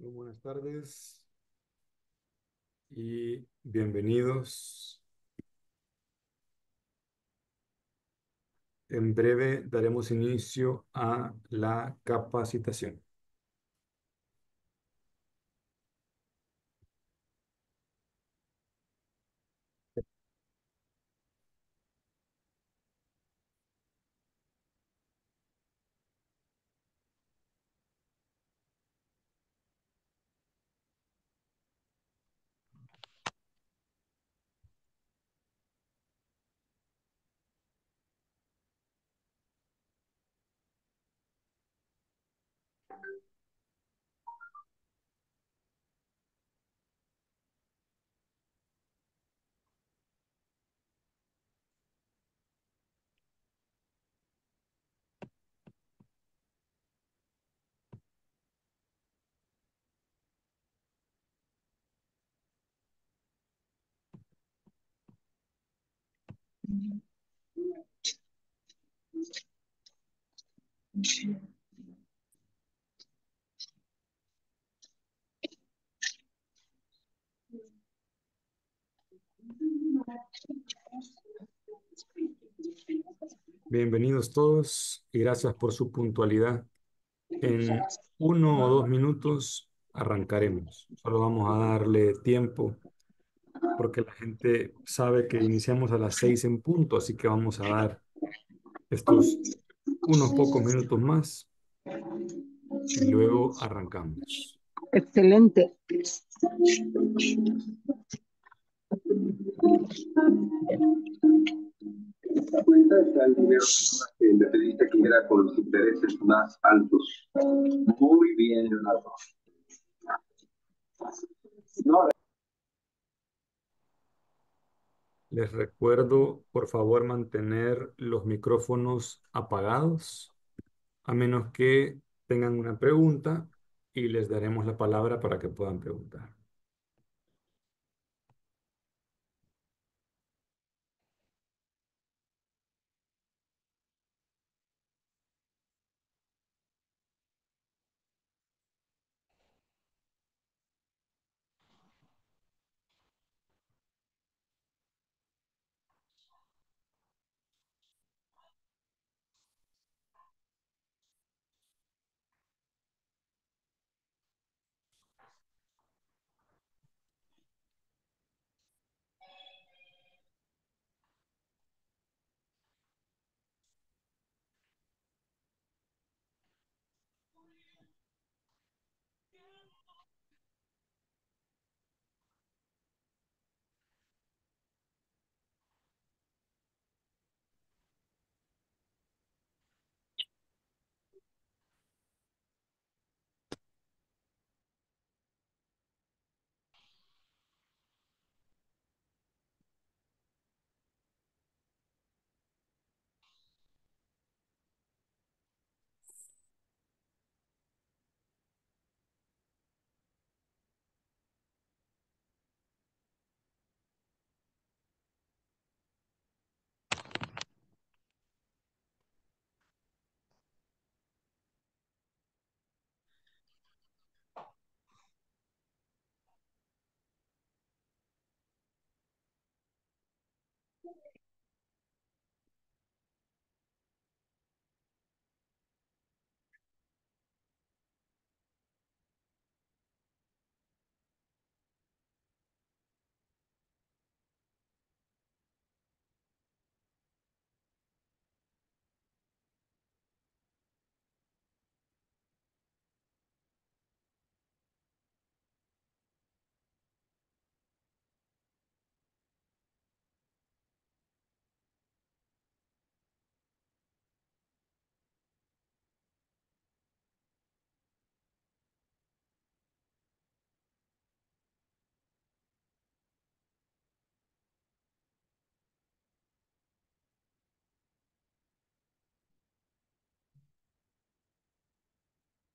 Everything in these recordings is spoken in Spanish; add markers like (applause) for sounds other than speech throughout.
Muy buenas tardes y bienvenidos. En breve daremos inicio a la capacitación. Bienvenidos todos y gracias por su puntualidad. En uno o dos minutos arrancaremos. Solo vamos a darle tiempo porque la gente sabe que iniciamos a las seis en punto, así que vamos a dar estos unos pocos minutos más y luego arrancamos. Excelente. cuenta el dinero que le pediste que era con los intereses más altos. Muy bien, Leonardo. No, Les recuerdo, por favor, mantener los micrófonos apagados, a menos que tengan una pregunta y les daremos la palabra para que puedan preguntar.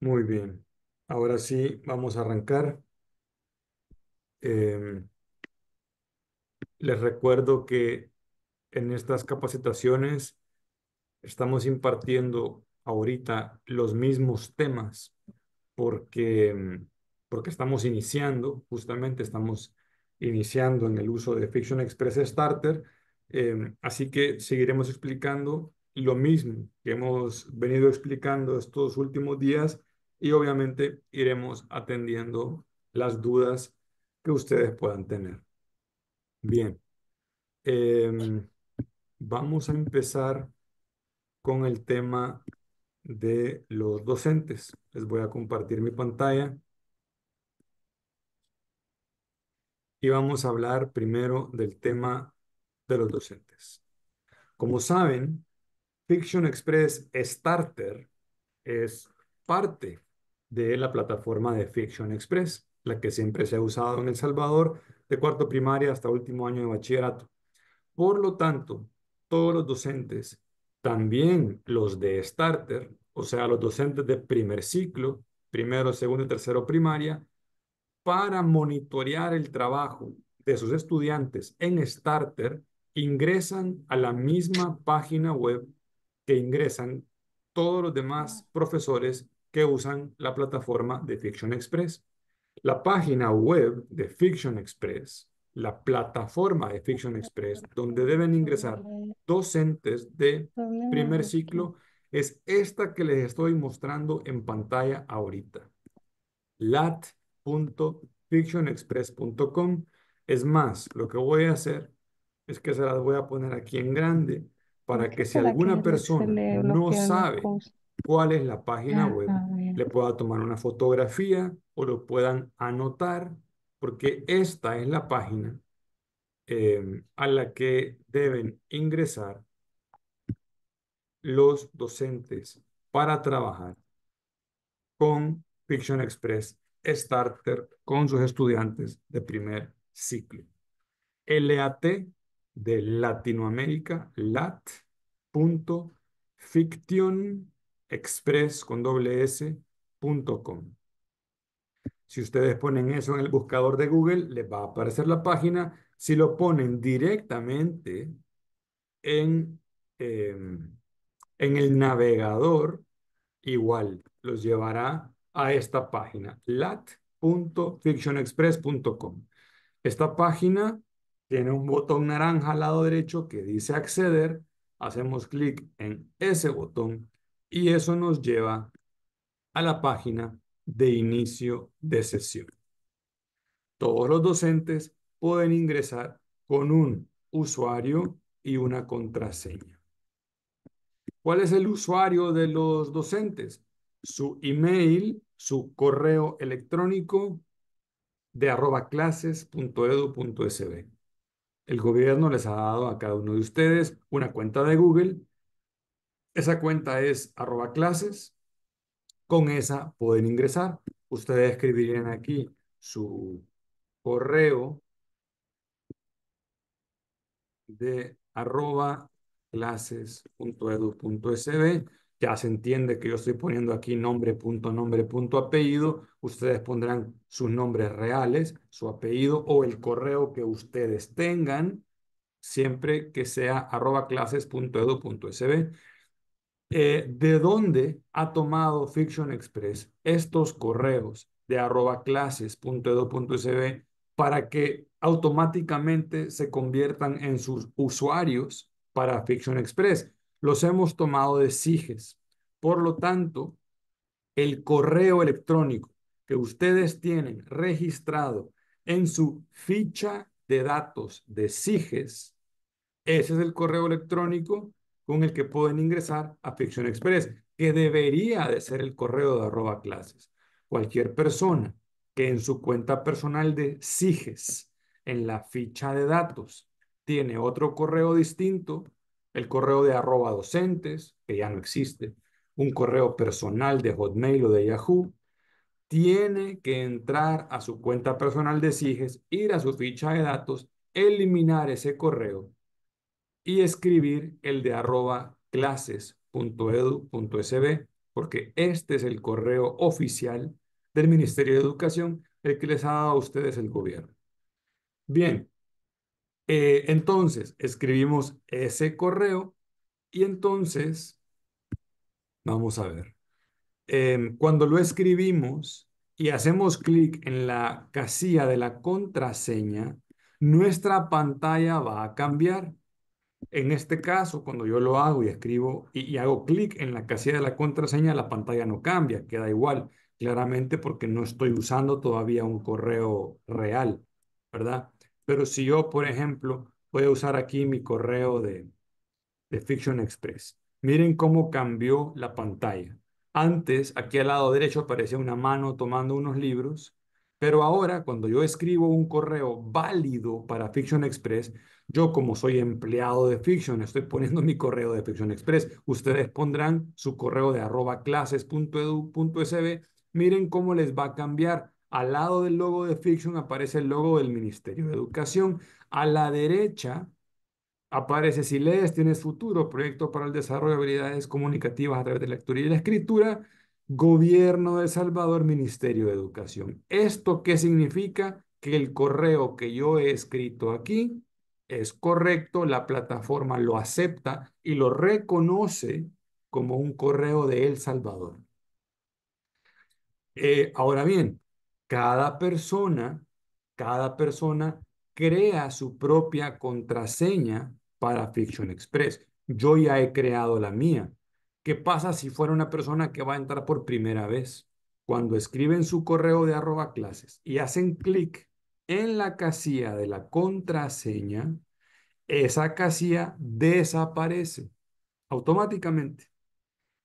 Muy bien. Ahora sí, vamos a arrancar. Em, les recuerdo que en estas capacitaciones estamos impartiendo ahorita los mismos temas porque, em, porque estamos iniciando, justamente estamos iniciando en el uso de Fiction Express Starter, em, así que seguiremos explicando lo mismo que hemos venido explicando estos últimos días y obviamente iremos atendiendo las dudas que ustedes puedan tener. Bien, em, vamos a empezar con el tema de los docentes. Les voy a compartir mi pantalla. Y vamos a hablar primero del tema de los docentes. Como saben, Fiction Express Starter es parte de la plataforma de Fiction Express, la que siempre se ha usado en El Salvador, de cuarto primaria hasta último año de bachillerato. Por lo tanto, todos los docentes, también los de starter, o sea, los docentes de primer ciclo, primero, segundo y tercero primaria, para monitorear el trabajo de sus estudiantes en starter, ingresan a la misma página web que ingresan todos los demás profesores que usan la plataforma de Fiction Express. La página web de Fiction Express, la plataforma de Fiction Express, donde deben ingresar docentes de primer ciclo, es esta que les estoy mostrando en pantalla ahorita. lat.fictionexpress.com. Es más, lo que voy a hacer es que se las voy a poner aquí en grande para que si alguna persona no sabe cuál es la página web, le pueda tomar una fotografía o lo puedan anotar, porque esta es la página em, a la que deben ingresar los docentes para trabajar con Fiction Express Starter con sus estudiantes de primer ciclo. LAT de Latinoamérica, lat.fiction express con doble Si ustedes ponen eso en el buscador de Google, les va a aparecer la página. Si lo ponen directamente en, em, en el navegador, igual los llevará a esta página, lat.fictionexpress.com. Esta página tiene un botón naranja al lado derecho que dice acceder. Hacemos clic en ese botón y eso nos lleva a la página de inicio de sesión. Todos los docentes pueden ingresar con un usuario y una contraseña. ¿Cuál es el usuario de los docentes? Su email, su correo electrónico de arroba El gobierno les ha dado a cada uno de ustedes una cuenta de Google esa cuenta es arroba clases. Con esa pueden ingresar. Ustedes escribirían aquí su correo de arroba clases.edu.sb. Ya se entiende que yo estoy poniendo aquí nombre, punto, nombre, punto, apellido. Ustedes pondrán sus nombres reales, su apellido o el correo que ustedes tengan, siempre que sea arroba clases.edu.sb. Eh, de dónde ha tomado Fiction Express estos correos de arroba para que automáticamente se conviertan en sus usuarios para Fiction Express. Los hemos tomado de SIGES. Por lo tanto, el correo electrónico que ustedes tienen registrado en su ficha de datos de SIGES, ese es el correo electrónico con el que pueden ingresar a Fiction Express, que debería de ser el correo de arroba clases. Cualquier persona que en su cuenta personal de SIGES, en la ficha de datos, tiene otro correo distinto, el correo de arroba docentes, que ya no existe, un correo personal de Hotmail o de Yahoo, tiene que entrar a su cuenta personal de SIGES, ir a su ficha de datos, eliminar ese correo y escribir el de arroba clases.edu.sb, porque este es el correo oficial del Ministerio de Educación, el que les ha dado a ustedes el gobierno. Bien, eh, entonces escribimos ese correo y entonces, vamos a ver, em, cuando lo escribimos y hacemos clic en la casilla de la contraseña, nuestra pantalla va a cambiar en este caso, cuando yo lo hago y escribo y, hago clic en la casilla de la contraseña, la pantalla no cambia, queda igual, claramente porque no estoy usando todavía un correo real, ¿verdad? Pero si yo, por ejemplo, voy a usar aquí mi correo de, de Fiction Express, miren cómo cambió la pantalla. Antes, aquí al lado derecho aparecía una mano tomando unos libros, pero ahora cuando yo escribo un correo válido para Fiction Express, yo, como soy empleado de Fiction, estoy poniendo mi correo de Fiction Express. Ustedes pondrán su correo de arroba clases.edu.sb. Miren cómo les va a cambiar. Al lado del logo de Fiction aparece el logo del Ministerio de Educación. A la derecha aparece si lees, tienes futuro, proyecto para el desarrollo de habilidades comunicativas a través de la lectura y la escritura, gobierno de El Salvador, Ministerio de Educación. ¿Esto qué significa? Que el correo que yo he escrito aquí es correcto, la plataforma lo acepta y lo reconoce como un correo de El Salvador. Eh, ahora bien, cada persona, cada persona crea su propia contraseña para Fiction Express. Yo ya he creado la mía. ¿Qué pasa si fuera una persona que va a entrar por primera vez? Cuando escriben su correo de arroba clases y hacen clic en la casilla de la contraseña, esa casilla desaparece automáticamente.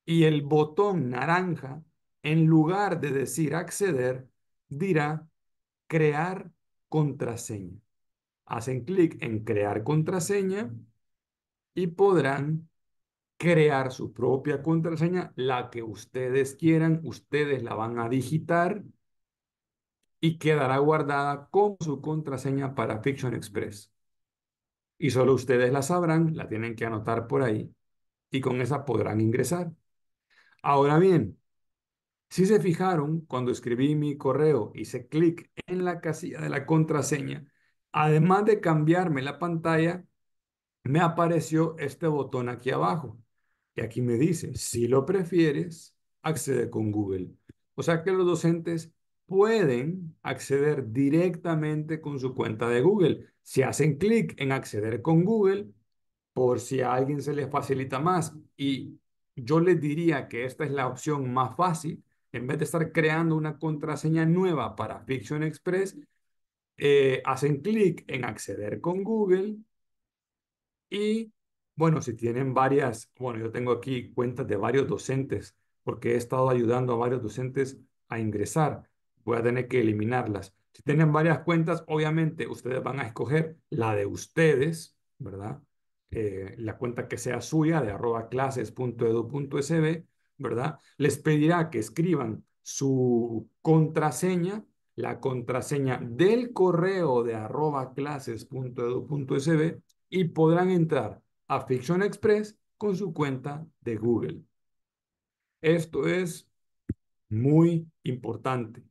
Y el botón naranja, en lugar de decir acceder, dirá crear contraseña. Hacen clic en crear contraseña y podrán crear su propia contraseña, la que ustedes quieran, ustedes la van a digitar y quedará guardada con su contraseña para Fiction Express. Y solo ustedes la sabrán, la tienen que anotar por ahí y con esa podrán ingresar. Ahora bien, si se fijaron, cuando escribí mi correo, hice clic en la casilla de la contraseña. Además de cambiarme la pantalla, me apareció este botón aquí abajo. Y aquí me dice, si lo prefieres, accede con Google. O sea que los docentes pueden acceder directamente con su cuenta de Google. Si hacen clic en acceder con Google, por si a alguien se les facilita más, y yo les diría que esta es la opción más fácil, en vez de estar creando una contraseña nueva para Fiction Express, eh, hacen clic en acceder con Google y, bueno, si tienen varias, bueno, yo tengo aquí cuentas de varios docentes, porque he estado ayudando a varios docentes a ingresar voy a tener que eliminarlas. Si tienen varias cuentas, obviamente ustedes van a escoger la de ustedes, ¿verdad? Eh, la cuenta que sea suya de arroba clases.edu.sb, ¿verdad? Les pedirá que escriban su contraseña, la contraseña del correo de arroba clases.edu.sb y podrán entrar a Fiction Express con su cuenta de Google. Esto es muy importante.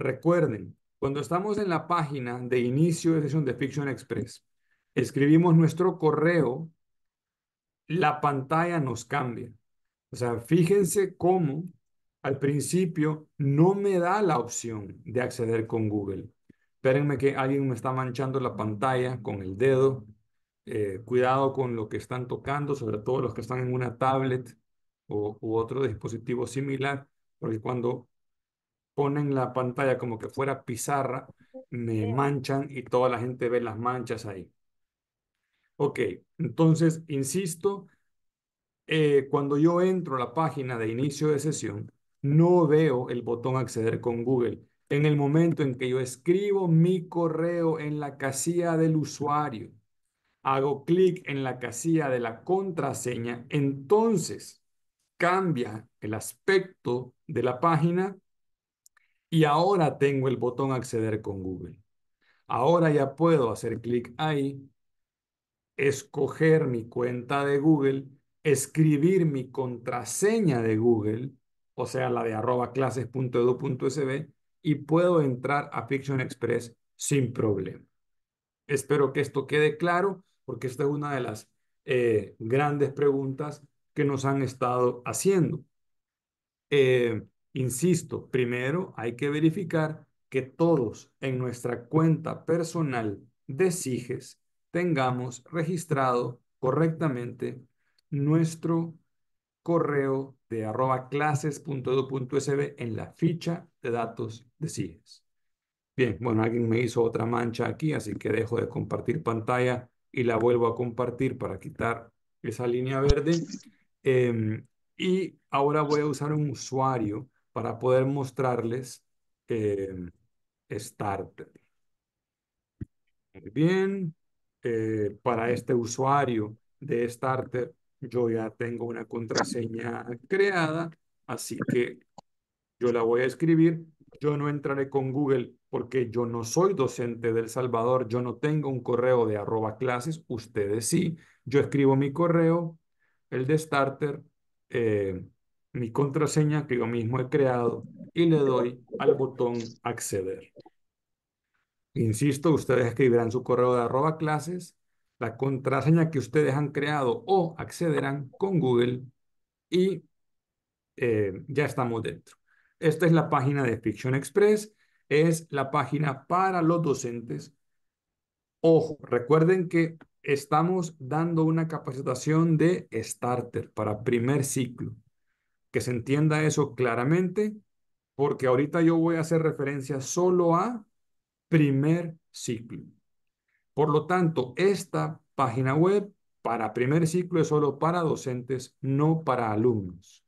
Recuerden, cuando estamos en la página de inicio de sesión de Fiction Express, escribimos nuestro correo, la pantalla nos cambia. O sea, fíjense cómo al principio no me da la opción de acceder con Google. Espérenme que alguien me está manchando la pantalla con el dedo. Eh, cuidado con lo que están tocando, sobre todo los que están en una tablet o, u otro dispositivo similar, porque cuando ponen la pantalla como que fuera pizarra, me manchan y toda la gente ve las manchas ahí. Ok, entonces, insisto, eh, cuando yo entro a la página de inicio de sesión, no veo el botón acceder con Google. En el momento en que yo escribo mi correo en la casilla del usuario, hago clic en la casilla de la contraseña, entonces cambia el aspecto de la página y ahora tengo el botón acceder con Google. Ahora ya puedo hacer clic ahí, escoger mi cuenta de Google, escribir mi contraseña de Google, o sea, la de arroba clases.edu.sb, y puedo entrar a Fiction Express sin problema. Espero que esto quede claro, porque esta es una de las eh, grandes preguntas que nos han estado haciendo. Eh, Insisto, primero hay que verificar que todos en nuestra cuenta personal de SIGES tengamos registrado correctamente nuestro correo de arroba clases.edu.sb en la ficha de datos de SIGES. Bien, bueno, alguien me hizo otra mancha aquí, así que dejo de compartir pantalla y la vuelvo a compartir para quitar esa línea verde. Em, y ahora voy a usar un usuario para poder mostrarles em, Starter. Muy bien, eh, para este usuario de Starter yo ya tengo una contraseña creada, así que yo la voy a escribir. Yo no entraré con Google porque yo no soy docente del Salvador, yo no tengo un correo de arroba clases, ustedes sí. Yo escribo mi correo, el de starter, eh, mi contraseña que yo mismo he creado y le doy al botón acceder. Insisto, ustedes escribirán su correo de arroba clases, la contraseña que ustedes han creado o accederán con Google y eh, ya estamos dentro. Esta es la página de Fiction Express, es la página para los docentes. Ojo, recuerden que estamos dando una capacitación de starter para primer ciclo que se entienda eso claramente, porque ahorita yo voy a hacer referencia solo a primer ciclo. Por lo tanto, esta página web para primer ciclo es solo para docentes, no para alumnos.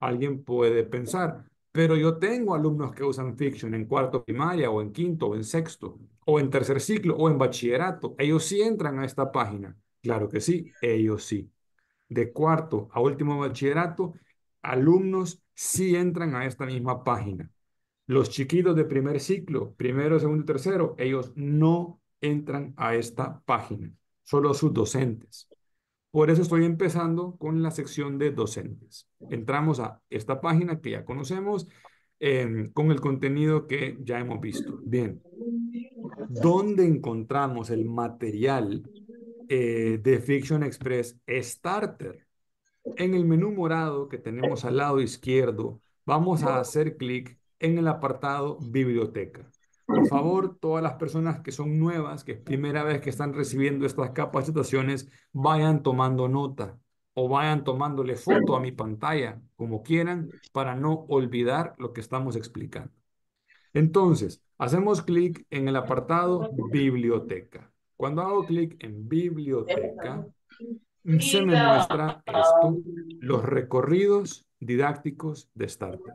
Alguien puede pensar, pero yo tengo alumnos que usan Fiction en cuarto primaria o en quinto o en sexto o en tercer ciclo o en bachillerato. Ellos sí entran a esta página. Claro que sí, ellos sí. De cuarto a último bachillerato, alumnos sí entran a esta misma página. Los chiquitos de primer ciclo, primero, segundo y tercero, ellos no entran a esta página, solo sus docentes. Por eso estoy empezando con la sección de docentes. Entramos a esta página que ya conocemos em, con el contenido que ya hemos visto. Bien, ¿dónde encontramos el material eh, de Fiction Express Starter? en el menú morado que tenemos al lado izquierdo, vamos a hacer clic en el apartado biblioteca. Por favor, todas las personas que son nuevas, que es primera vez que están recibiendo estas capacitaciones, vayan tomando nota o vayan tomándole foto a mi pantalla, como quieran, para no olvidar lo que estamos explicando. Entonces, hacemos clic en el apartado biblioteca. Cuando hago clic en biblioteca, se me muestra esto, los recorridos didácticos de Starter.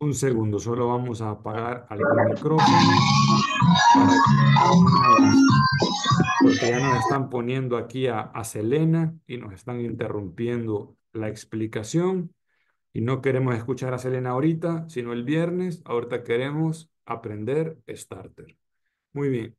Un segundo, solo vamos a apagar el micrófono. Porque ya nos están poniendo aquí a, a Selena y nos están interrumpiendo la explicación. Y no queremos escuchar a Selena ahorita, sino el viernes. Ahorita queremos aprender Starter. Muy bien.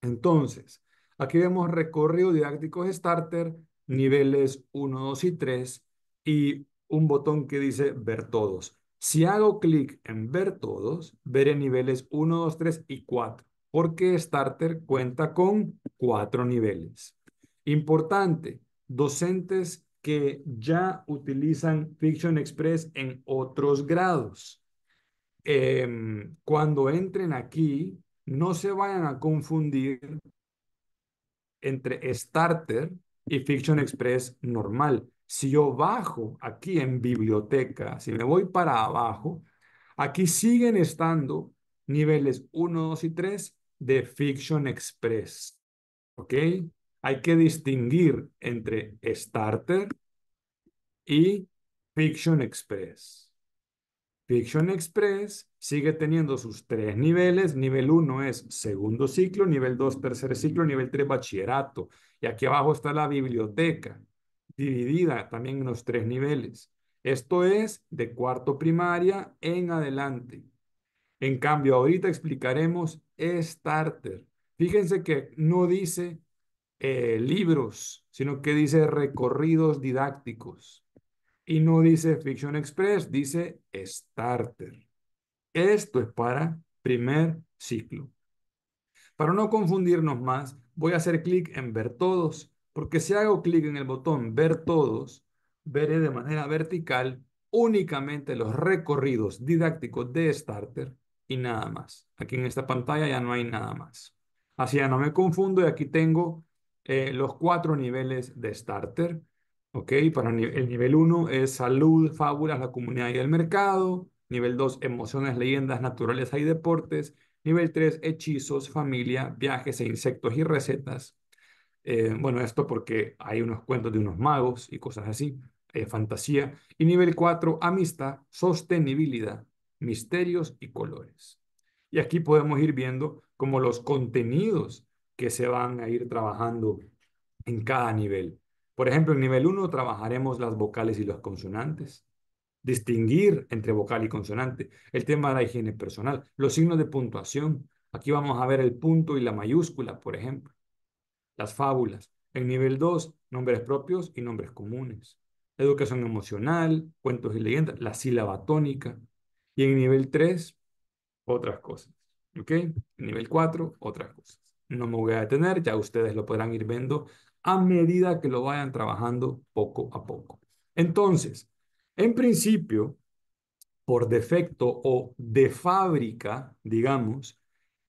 Entonces, Aquí vemos recorrido didáctico starter, niveles 1, 2 y 3 y un botón que dice ver todos. Si hago clic en ver todos, veré niveles 1, 2, 3 y 4, porque Starter cuenta con cuatro niveles. Importante, docentes que ya utilizan Fiction Express en otros grados. Em, cuando entren aquí, no se vayan a confundir entre Starter y Fiction Express normal. Si yo bajo aquí en biblioteca, si me voy para abajo, aquí siguen estando niveles 1, 2 y 3 de Fiction Express. ¿Ok? Hay que distinguir entre Starter y Fiction Express. Fiction Express sigue teniendo sus tres niveles. Nivel 1 es segundo ciclo, nivel 2 tercer ciclo, nivel 3 bachillerato. Y aquí abajo está la biblioteca, dividida también en los tres niveles. Esto es de cuarto primaria en adelante. En cambio, ahorita explicaremos starter. Fíjense que no dice eh, libros, sino que dice recorridos didácticos. Y no dice Fiction Express, dice Starter. Esto es para primer ciclo. Para no confundirnos más, voy a hacer clic en ver todos, porque si hago clic en el botón ver todos, veré de manera vertical únicamente los recorridos didácticos de Starter y nada más. Aquí en esta pantalla ya no hay nada más. Así ya no me confundo y aquí tengo eh, los cuatro niveles de Starter Ok, para el nivel 1 es salud, fábulas, la comunidad y el mercado. Nivel 2, emociones, leyendas, naturales, y deportes. Nivel 3, hechizos, familia, viajes e insectos y recetas. Eh, bueno, esto porque hay unos cuentos de unos magos y cosas así, eh, fantasía. Y nivel 4, amistad, sostenibilidad, misterios y colores. Y aquí podemos ir viendo como los contenidos que se van a ir trabajando en cada nivel. Por ejemplo, en nivel 1 trabajaremos las vocales y los consonantes. Distinguir entre vocal y consonante. El tema de la higiene personal. Los signos de puntuación. Aquí vamos a ver el punto y la mayúscula, por ejemplo. Las fábulas. En nivel 2, nombres propios y nombres comunes. Educación emocional, cuentos y leyendas, la sílaba tónica. Y en nivel 3, otras cosas. ¿Ok? En nivel 4, otras cosas. No me voy a detener, ya ustedes lo podrán ir viendo a medida que lo vayan trabajando poco a poco. Entonces, en principio, por defecto o de fábrica, digamos,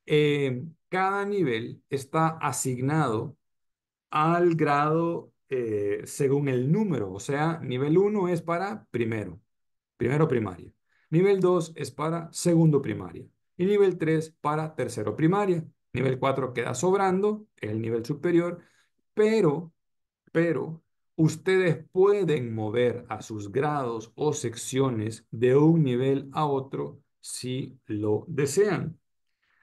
eh, cada nivel está asignado al grado eh, según el número, o sea, nivel 1 es para primero, primero primaria, nivel 2 es para segundo primaria y nivel 3 para tercero primaria, nivel 4 queda sobrando, el nivel superior, pero, pero ustedes pueden mover a sus grados o secciones de un nivel a otro si lo desean.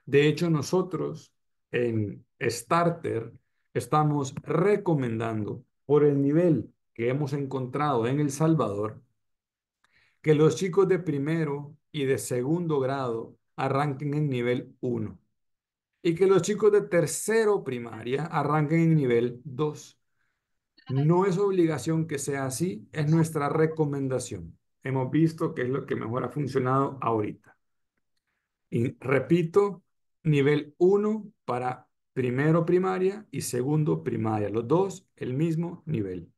De hecho, nosotros en Starter estamos recomendando por el nivel que hemos encontrado en El Salvador que los chicos de primero y de segundo grado arranquen en nivel 1 y que los chicos de tercero primaria arranquen en nivel 2. No es obligación que sea así, es nuestra recomendación. Hemos visto que es lo que mejor ha funcionado ahorita. Y repito, nivel 1 para primero primaria y segundo primaria. Los dos, el mismo nivel.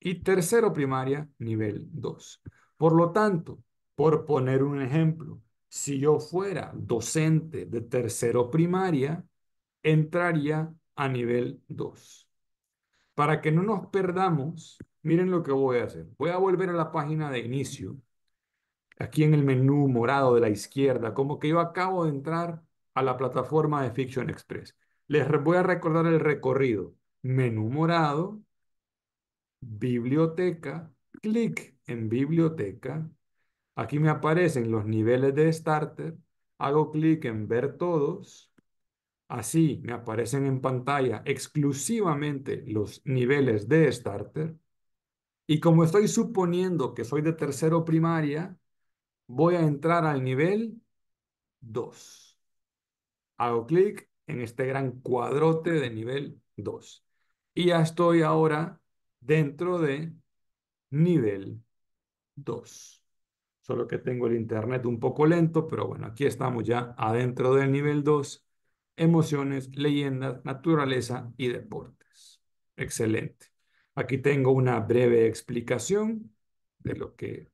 Y tercero primaria, nivel 2. Por lo tanto, por poner un ejemplo, si yo fuera docente de tercero primaria, entraría a nivel 2. Para que no nos perdamos, miren lo que voy a hacer. Voy a volver a la página de inicio, aquí en el menú morado de la izquierda, como que yo acabo de entrar a la plataforma de Fiction Express. Les voy a recordar el recorrido. Menú morado, biblioteca, clic en biblioteca, Aquí me aparecen los niveles de starter. Hago clic en ver todos. Así me aparecen en pantalla exclusivamente los niveles de starter. Y como estoy suponiendo que soy de tercero primaria, voy a entrar al nivel 2. Hago clic en este gran cuadrote de nivel 2. Y ya estoy ahora dentro de nivel 2 solo que tengo el internet un poco lento, pero bueno, aquí estamos ya adentro del nivel 2, emociones, leyendas, naturaleza y deportes. Excelente. Aquí tengo una breve explicación de lo que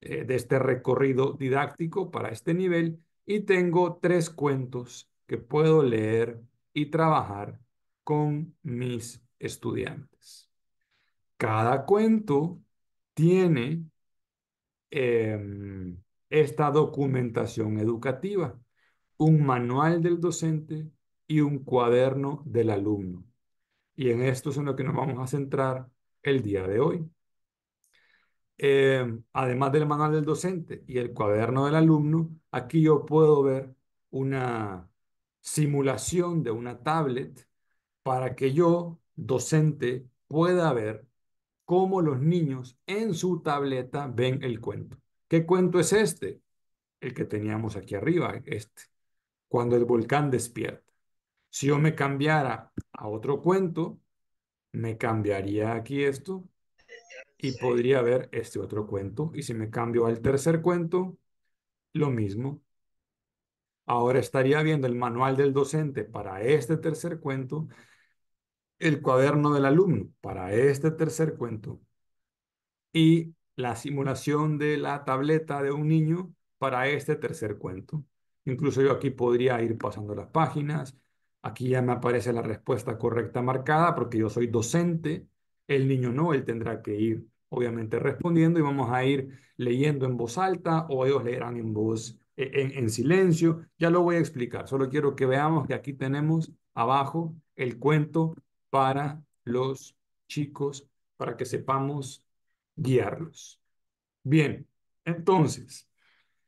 eh, de este recorrido didáctico para este nivel y tengo tres cuentos que puedo leer y trabajar con mis estudiantes. Cada cuento tiene Em, esta documentación educativa, un manual del docente y un cuaderno del alumno. Y en esto es en lo que nos vamos a centrar el día de hoy. Em, además del manual del docente y el cuaderno del alumno, aquí yo puedo ver una simulación de una tablet para que yo, docente, pueda ver cómo los niños en su tableta ven el cuento. ¿Qué cuento es este? El que teníamos aquí arriba, este, cuando el volcán despierta. Si yo me cambiara a otro cuento, me cambiaría aquí esto y podría ver este otro cuento. Y si me cambio al tercer cuento, lo mismo. Ahora estaría viendo el manual del docente para este tercer cuento el cuaderno del alumno para este tercer cuento y la simulación de la tableta de un niño para este tercer cuento. Incluso yo aquí podría ir pasando las páginas. Aquí ya me aparece la respuesta correcta marcada porque yo soy docente. El niño no, él tendrá que ir obviamente respondiendo y vamos a ir leyendo en voz alta o ellos leerán en voz e, en, silencio. Ya lo voy a explicar. Solo quiero que veamos que aquí tenemos abajo el cuento para los chicos, para que sepamos guiarlos. Bien, entonces,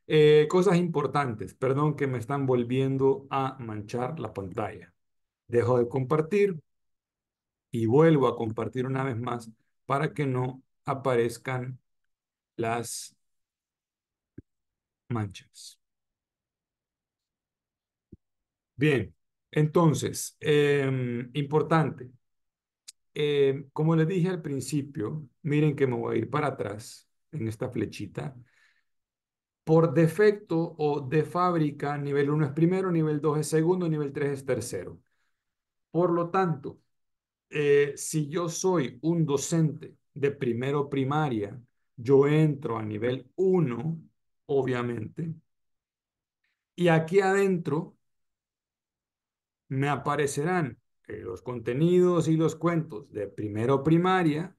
eh, cosas importantes. Perdón que me están volviendo a manchar la pantalla. Dejo de compartir y vuelvo a compartir una vez más para que no aparezcan las manchas. Bien. Entonces, em, importante, em, como les dije al principio, miren que me voy a ir para atrás en esta flechita. Por defecto o de fábrica, nivel 1 es primero, nivel 2 es segundo, nivel 3 es tercero. Por lo tanto, eh, si yo soy un docente de primero primaria, yo entro a nivel 1, obviamente, y aquí adentro me aparecerán eh, los contenidos y los cuentos de primero primaria,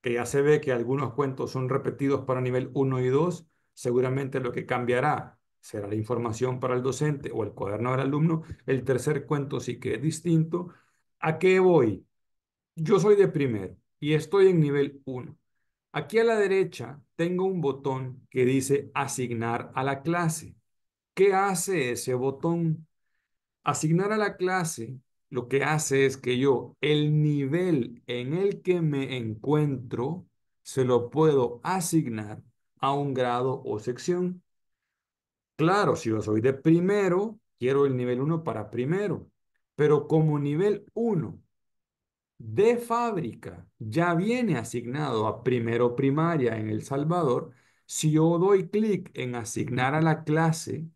que ya se ve que algunos cuentos son repetidos para nivel 1 y 2, seguramente lo que cambiará será la información para el docente o el cuaderno del alumno. El tercer cuento sí que es distinto. ¿A qué voy? Yo soy de primero y estoy en nivel 1. Aquí a la derecha tengo un botón que dice asignar a la clase. ¿Qué hace ese botón? Asignar a la clase lo que hace es que yo el nivel en el que me encuentro se lo puedo asignar a un grado o sección. Claro, si yo soy de primero, quiero el nivel 1 para primero, pero como nivel 1 de fábrica ya viene asignado a primero primaria en El Salvador, si yo doy clic en asignar a la clase,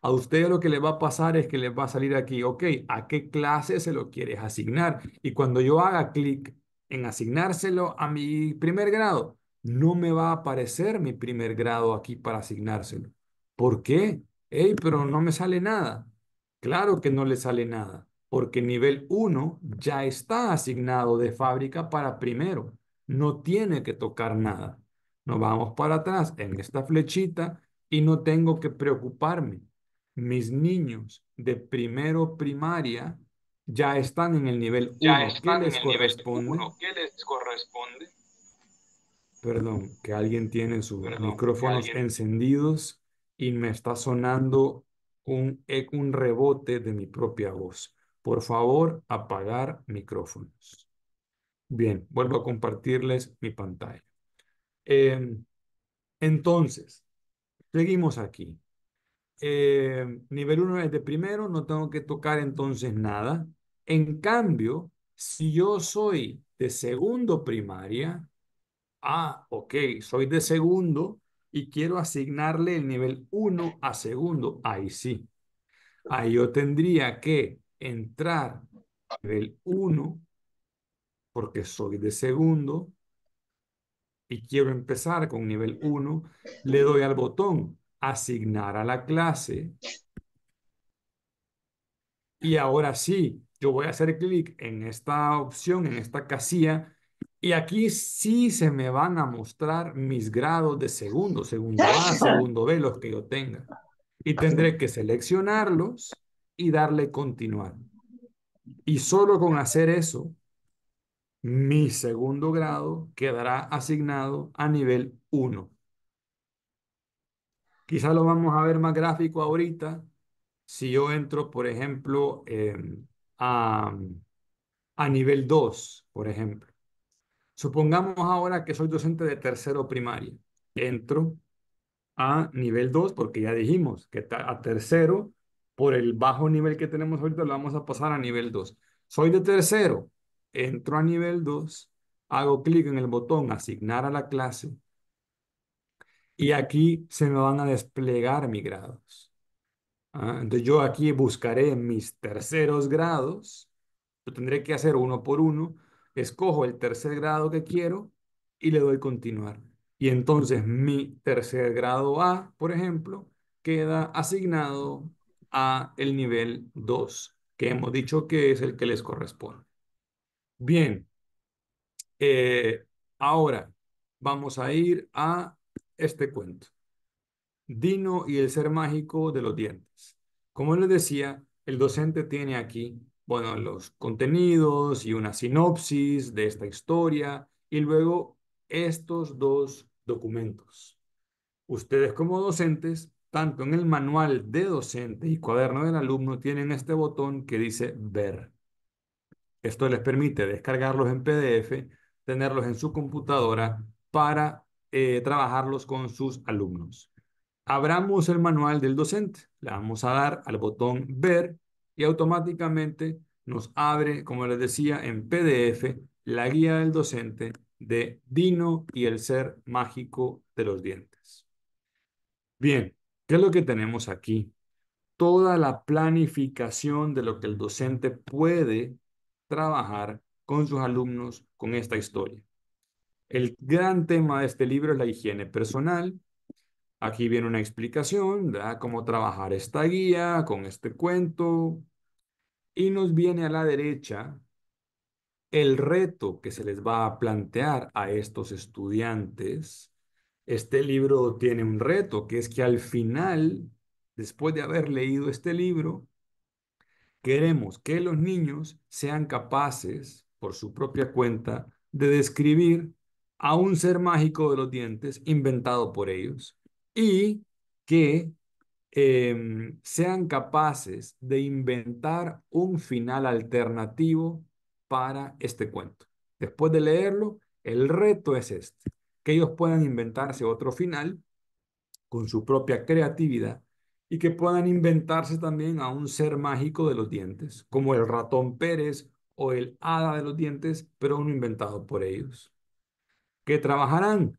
a usted lo que le va a pasar es que le va a salir aquí, ok, ¿a qué clase se lo quieres asignar? Y cuando yo haga clic en asignárselo a mi primer grado, no me va a aparecer mi primer grado aquí para asignárselo. ¿Por qué? Hey, pero no me sale nada. Claro que no le sale nada, porque nivel 1 ya está asignado de fábrica para primero. No tiene que tocar nada. Nos vamos para atrás en esta flechita y no tengo que preocuparme mis niños de primero primaria ya están en el nivel 1. ¿Qué les corresponde? ¿Qué les corresponde? Perdón, que alguien tiene sus micrófonos encendidos y me está sonando un, e, un rebote de mi propia voz. Por favor, apagar micrófonos. Bien, vuelvo a compartirles mi pantalla. Em, entonces, seguimos aquí. Eh, nivel 1 es de primero, no tengo que tocar entonces nada. En cambio, si yo soy de segundo primaria, ah, ok, soy de segundo y quiero asignarle el nivel 1 a segundo, ahí sí. Ahí yo tendría que entrar nivel 1 porque soy de segundo y quiero empezar con nivel 1, le doy al botón asignar a la clase. Y ahora sí, yo voy a hacer clic en esta opción, en esta casilla, y aquí sí se me van a mostrar mis grados de segundo, segundo A, (laughs) segundo B, los que yo tenga. Y tendré que seleccionarlos y darle continuar. Y solo con hacer eso, mi segundo grado quedará asignado a nivel 1. Quizá lo vamos a ver más gráfico ahorita. Si yo entro, por ejemplo, em, a, nivel 2, por ejemplo. Supongamos ahora que soy docente de tercero primaria. Entro a nivel 2 porque ya dijimos que a tercero, por el bajo nivel que tenemos ahorita, lo vamos a pasar a nivel 2. Soy de tercero, entro a nivel 2, hago clic en el botón asignar a la clase y aquí se me van a desplegar mis grados. ¿ah? Entonces yo aquí buscaré mis terceros grados, lo tendré que hacer uno por uno, escojo el tercer grado que quiero y le doy continuar. Y entonces mi tercer grado A, por ejemplo, queda asignado a el nivel 2, que hemos dicho que es el que les corresponde. Bien, eh, ahora vamos a ir a este cuento. Dino y el ser mágico de los dientes. Como les decía, el docente tiene aquí, bueno, los contenidos y una sinopsis de esta historia y luego estos dos documentos. Ustedes como docentes, tanto en el manual de docente y cuaderno del alumno, tienen este botón que dice ver. Esto les permite descargarlos en PDF, tenerlos en su computadora para eh, trabajarlos con sus alumnos. Abramos el manual del docente, le vamos a dar al botón ver y automáticamente nos abre, como les decía, en PDF la guía del docente de Dino y el ser mágico de los dientes. Bien, ¿qué es lo que tenemos aquí? Toda la planificación de lo que el docente puede trabajar con sus alumnos con esta historia. El gran tema de este libro es la higiene personal. Aquí viene una explicación de cómo trabajar esta guía con este cuento. Y nos viene a la derecha el reto que se les va a plantear a estos estudiantes. Este libro tiene un reto, que es que al final, después de haber leído este libro, queremos que los niños sean capaces, por su propia cuenta, de describir a un ser mágico de los dientes inventado por ellos y que em, sean capaces de inventar un final alternativo para este cuento. Después de leerlo, el reto es este, que ellos puedan inventarse otro final con su propia creatividad y que puedan inventarse también a un ser mágico de los dientes, como el ratón Pérez o el hada de los dientes, pero uno inventado por ellos que trabajarán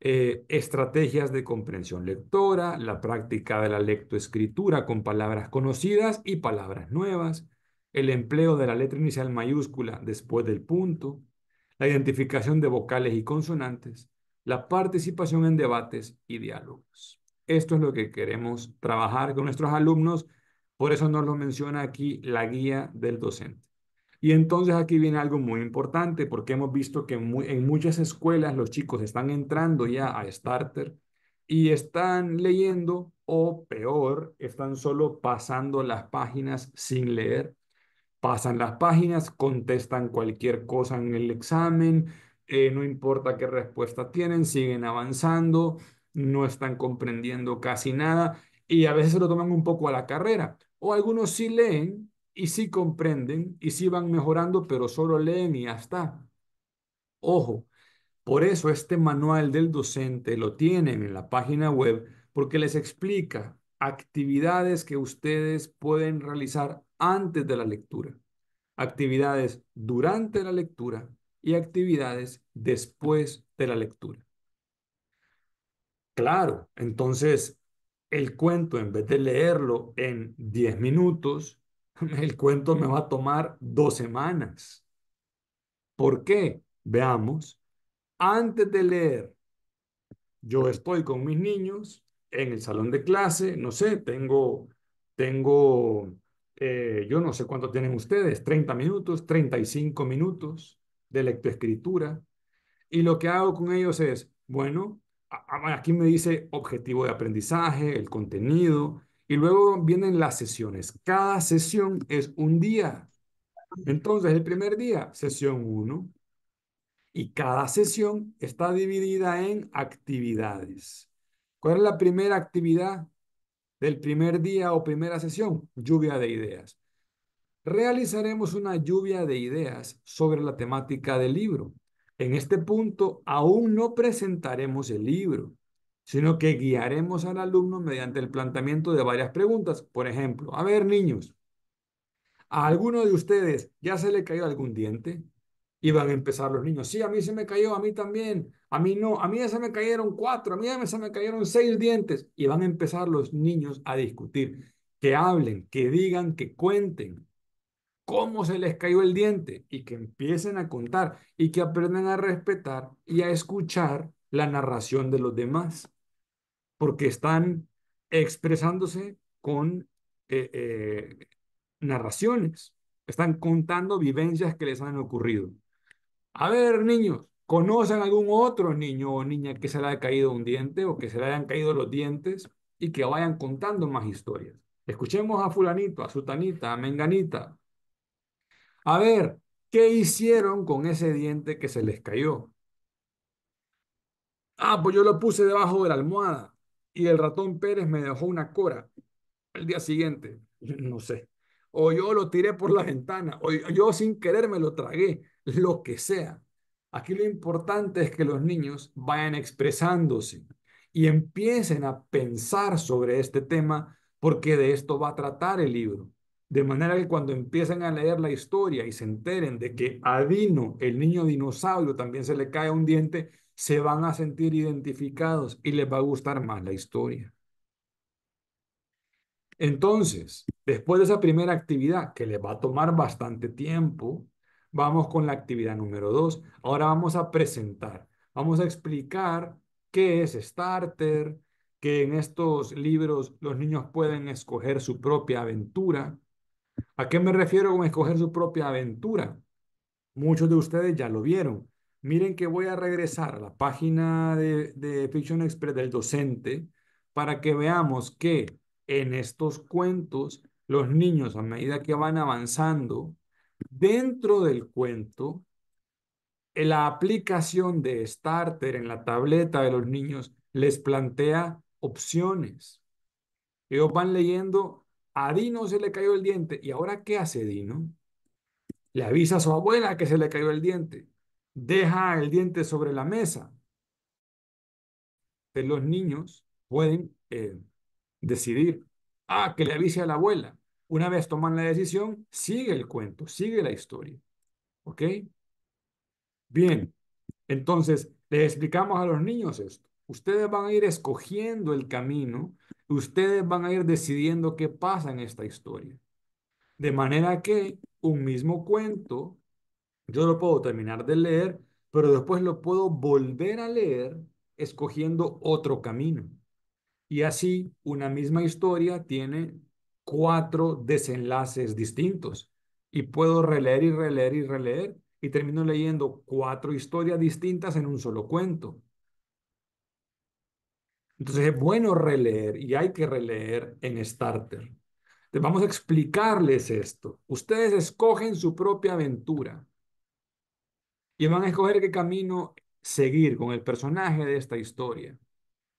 eh, estrategias de comprensión lectora, la práctica de la lectoescritura con palabras conocidas y palabras nuevas, el empleo de la letra inicial mayúscula después del punto, la identificación de vocales y consonantes, la participación en debates y diálogos. Esto es lo que queremos trabajar con nuestros alumnos, por eso nos lo menciona aquí la guía del docente. Y entonces aquí viene algo muy importante porque hemos visto que en, muchas escuelas los chicos están entrando ya a Starter y están leyendo o peor, están solo pasando las páginas sin leer. Pasan las páginas, contestan cualquier cosa en el examen, eh, no importa qué respuesta tienen, siguen avanzando, no están comprendiendo casi nada y a veces lo toman un poco a la carrera. O algunos sí leen, y sí comprenden y sí van mejorando, pero solo leen y ya está. Ojo, por eso este manual del docente lo tienen en la página web porque les explica actividades que ustedes pueden realizar antes de la lectura, actividades durante la lectura y actividades después de la lectura. Claro, entonces el cuento en vez de leerlo en 10 minutos, (laughs) el cuento me va a tomar dos semanas. ¿Por qué? Veamos. Antes de leer, yo estoy con mis niños en el salón de clase, no sé, tengo, tengo, eh, yo no sé cuánto tienen ustedes, 30 minutos, 35 minutos de lectoescritura. Y lo que hago con ellos es, bueno, aquí me dice objetivo de aprendizaje, el contenido, y luego vienen las sesiones. Cada sesión es un día. Entonces, el primer día, sesión 1. Y cada sesión está dividida en actividades. ¿Cuál es la primera actividad del primer día o primera sesión? Lluvia de ideas. Realizaremos una lluvia de ideas sobre la temática del libro. En este punto, aún no presentaremos el libro sino que guiaremos al alumno mediante el planteamiento de varias preguntas. Por ejemplo, a ver niños, ¿a alguno de ustedes ya se le cayó algún diente? Y van a empezar los niños, sí, a mí se me cayó, a mí también, a mí no, a mí ya se me cayeron cuatro, a mí ya se me cayeron seis dientes. Y van a empezar los niños a discutir, que hablen, que digan, que cuenten cómo se les cayó el diente y que empiecen a contar y que aprendan a respetar y a escuchar la narración de los demás porque están expresándose con eh, eh, narraciones, están contando vivencias que les han ocurrido. A ver, niños, ¿conocen algún otro niño o niña que se le haya caído un diente o que se le hayan caído los dientes y que vayan contando más historias? Escuchemos a fulanito, a sutanita, a menganita. A ver, ¿qué hicieron con ese diente que se les cayó? Ah, pues yo lo puse debajo de la almohada y el ratón Pérez me dejó una cora el día siguiente, (laughs) no sé. O yo lo tiré por la ventana, o yo sin querer me lo tragué, lo que sea. Aquí lo importante es que los niños vayan expresándose y empiecen a pensar sobre este tema, porque de esto va a tratar el libro. De manera que cuando empiecen a leer la historia y se enteren de que a Dino, el niño dinosaurio, también se le cae un diente, se van a sentir identificados y les va a gustar más la historia. Entonces, después de esa primera actividad, que les va a tomar bastante tiempo, vamos con la actividad número dos. Ahora vamos a presentar, vamos a explicar qué es Starter, que en estos libros los niños pueden escoger su propia aventura. ¿A qué me refiero con escoger su propia aventura? Muchos de ustedes ya lo vieron. Miren que voy a regresar a la página de, Fiction Express del docente para que veamos que en estos cuentos los niños a medida que van avanzando dentro del cuento la aplicación de Starter en la tableta de los niños les plantea opciones. Ellos van leyendo, a Dino se le cayó el diente. ¿Y ahora qué hace Dino? Le avisa a su abuela que se le cayó el diente deja el diente sobre la mesa. los niños pueden eh, decidir, ah, que le avise a la abuela. Una vez toman la decisión, sigue el cuento, sigue la historia. ¿Ok? Bien, entonces les explicamos a los niños esto. Ustedes van a ir escogiendo el camino, ustedes van a ir decidiendo qué pasa en esta historia. De manera que un mismo cuento yo lo puedo terminar de leer, pero después lo puedo volver a leer escogiendo otro camino. Y así una misma historia tiene cuatro desenlaces distintos y puedo releer y releer y releer y termino leyendo cuatro historias distintas en un solo cuento. Entonces es bueno releer y hay que releer en Starter. vamos a explicarles esto. Ustedes escogen su propia aventura y van a escoger qué camino seguir con el personaje de esta historia.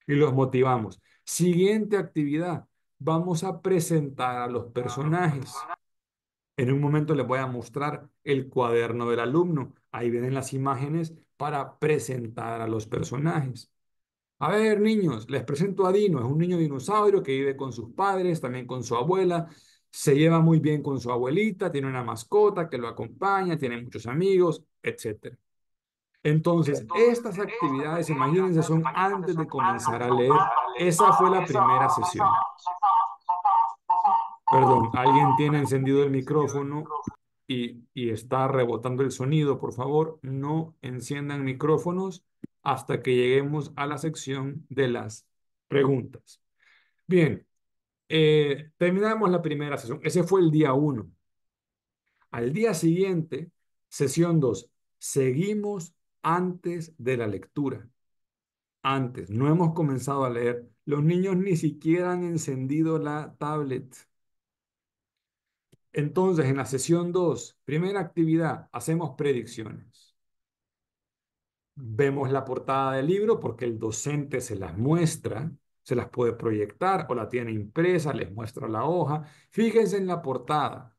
Y los motivamos. Siguiente actividad, vamos a presentar a los personajes. En un momento les voy a mostrar el cuaderno del alumno. Ahí vienen las imágenes para presentar a los personajes. A ver, niños, les presento a Dino. Es un niño dinosaurio que vive con sus padres, también con su abuela. Se lleva muy bien con su abuelita, tiene una mascota que lo acompaña, tiene muchos amigos, etcétera. Entonces, estas actividades, imagínense, son antes de comenzar a leer. Esa fue la primera sesión. Perdón, alguien tiene encendido el micrófono y, y está rebotando el sonido. Por favor, no enciendan micrófonos hasta que lleguemos a la sección de las preguntas. Bien, eh, terminamos la primera sesión. Ese fue el día uno. Al día siguiente, sesión 2, seguimos antes de la lectura. Antes, no hemos comenzado a leer. Los niños ni siquiera han encendido la tablet. Entonces, en la sesión 2, primera actividad, hacemos predicciones. Vemos la portada del libro porque el docente se las muestra, se las puede proyectar o la tiene impresa, les muestra la hoja. Fíjense en la portada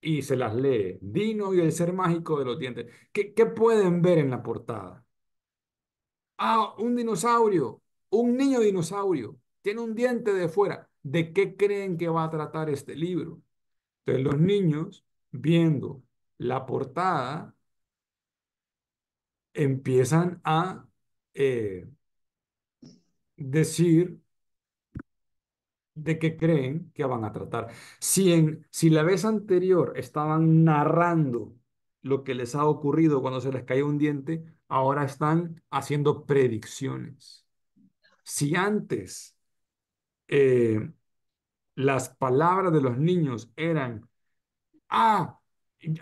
y se las lee. Dino y el ser mágico de los dientes. ¿Qué, pueden ver en la portada? Ah, un dinosaurio, un niño dinosaurio, tiene un diente de fuera. ¿De qué creen que va a tratar este libro? Entonces los niños, viendo la portada, empiezan a eh, decir de que creen que van a tratar. Si, en, si la vez anterior estaban narrando lo que les ha ocurrido cuando se les cayó un diente, ahora están haciendo predicciones. Si antes eh, las palabras de los niños eran, ah,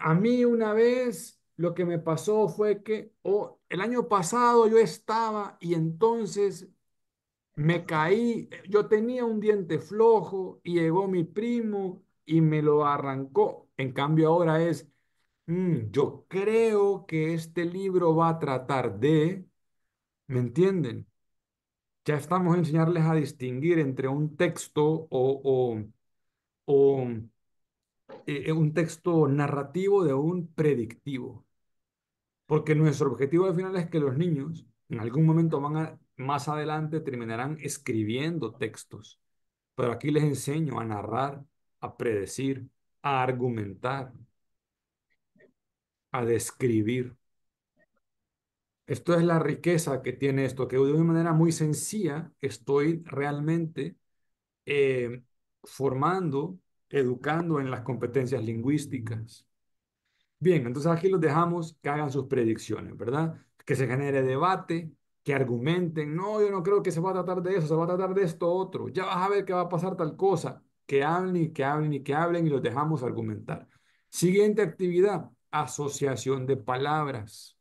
a mí una vez lo que me pasó fue que o el año pasado yo estaba y entonces me caí, yo tenía un diente flojo y llegó mi primo y me lo arrancó. En cambio ahora es, mm, yo creo que este libro va a tratar de, ¿me entienden? Ya estamos enseñarles a distinguir entre un texto o, o, eh, un texto narrativo de un predictivo. Porque nuestro objetivo al final es que los niños en algún momento van a más adelante terminarán escribiendo textos, pero aquí les enseño a narrar, a predecir, a argumentar, a describir. Esto es la riqueza que tiene esto, que de una manera muy sencilla estoy realmente eh, formando, educando en las competencias lingüísticas. Bien, entonces aquí los dejamos que hagan sus predicciones, ¿verdad? Que se genere debate, que argumenten, no, yo no creo que se va a tratar de eso, se va a tratar de esto otro, ya vas a ver que va a pasar tal cosa, que hablen y que hablen y que hablen y los dejamos argumentar. Siguiente actividad, asociación de palabras.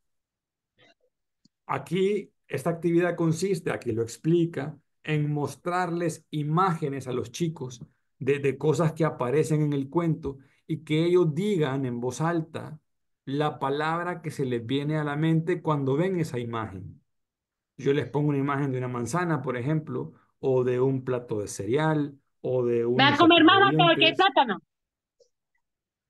Aquí esta actividad consiste, aquí lo explica, en mostrarles imágenes a los chicos de, de cosas que aparecen en el cuento y que ellos digan en voz alta la palabra que se les viene a la mente cuando ven esa imagen yo les pongo una imagen de una manzana, por ejemplo, o de un plato de cereal, o de un... Va a comer más porque aquí hay plátano.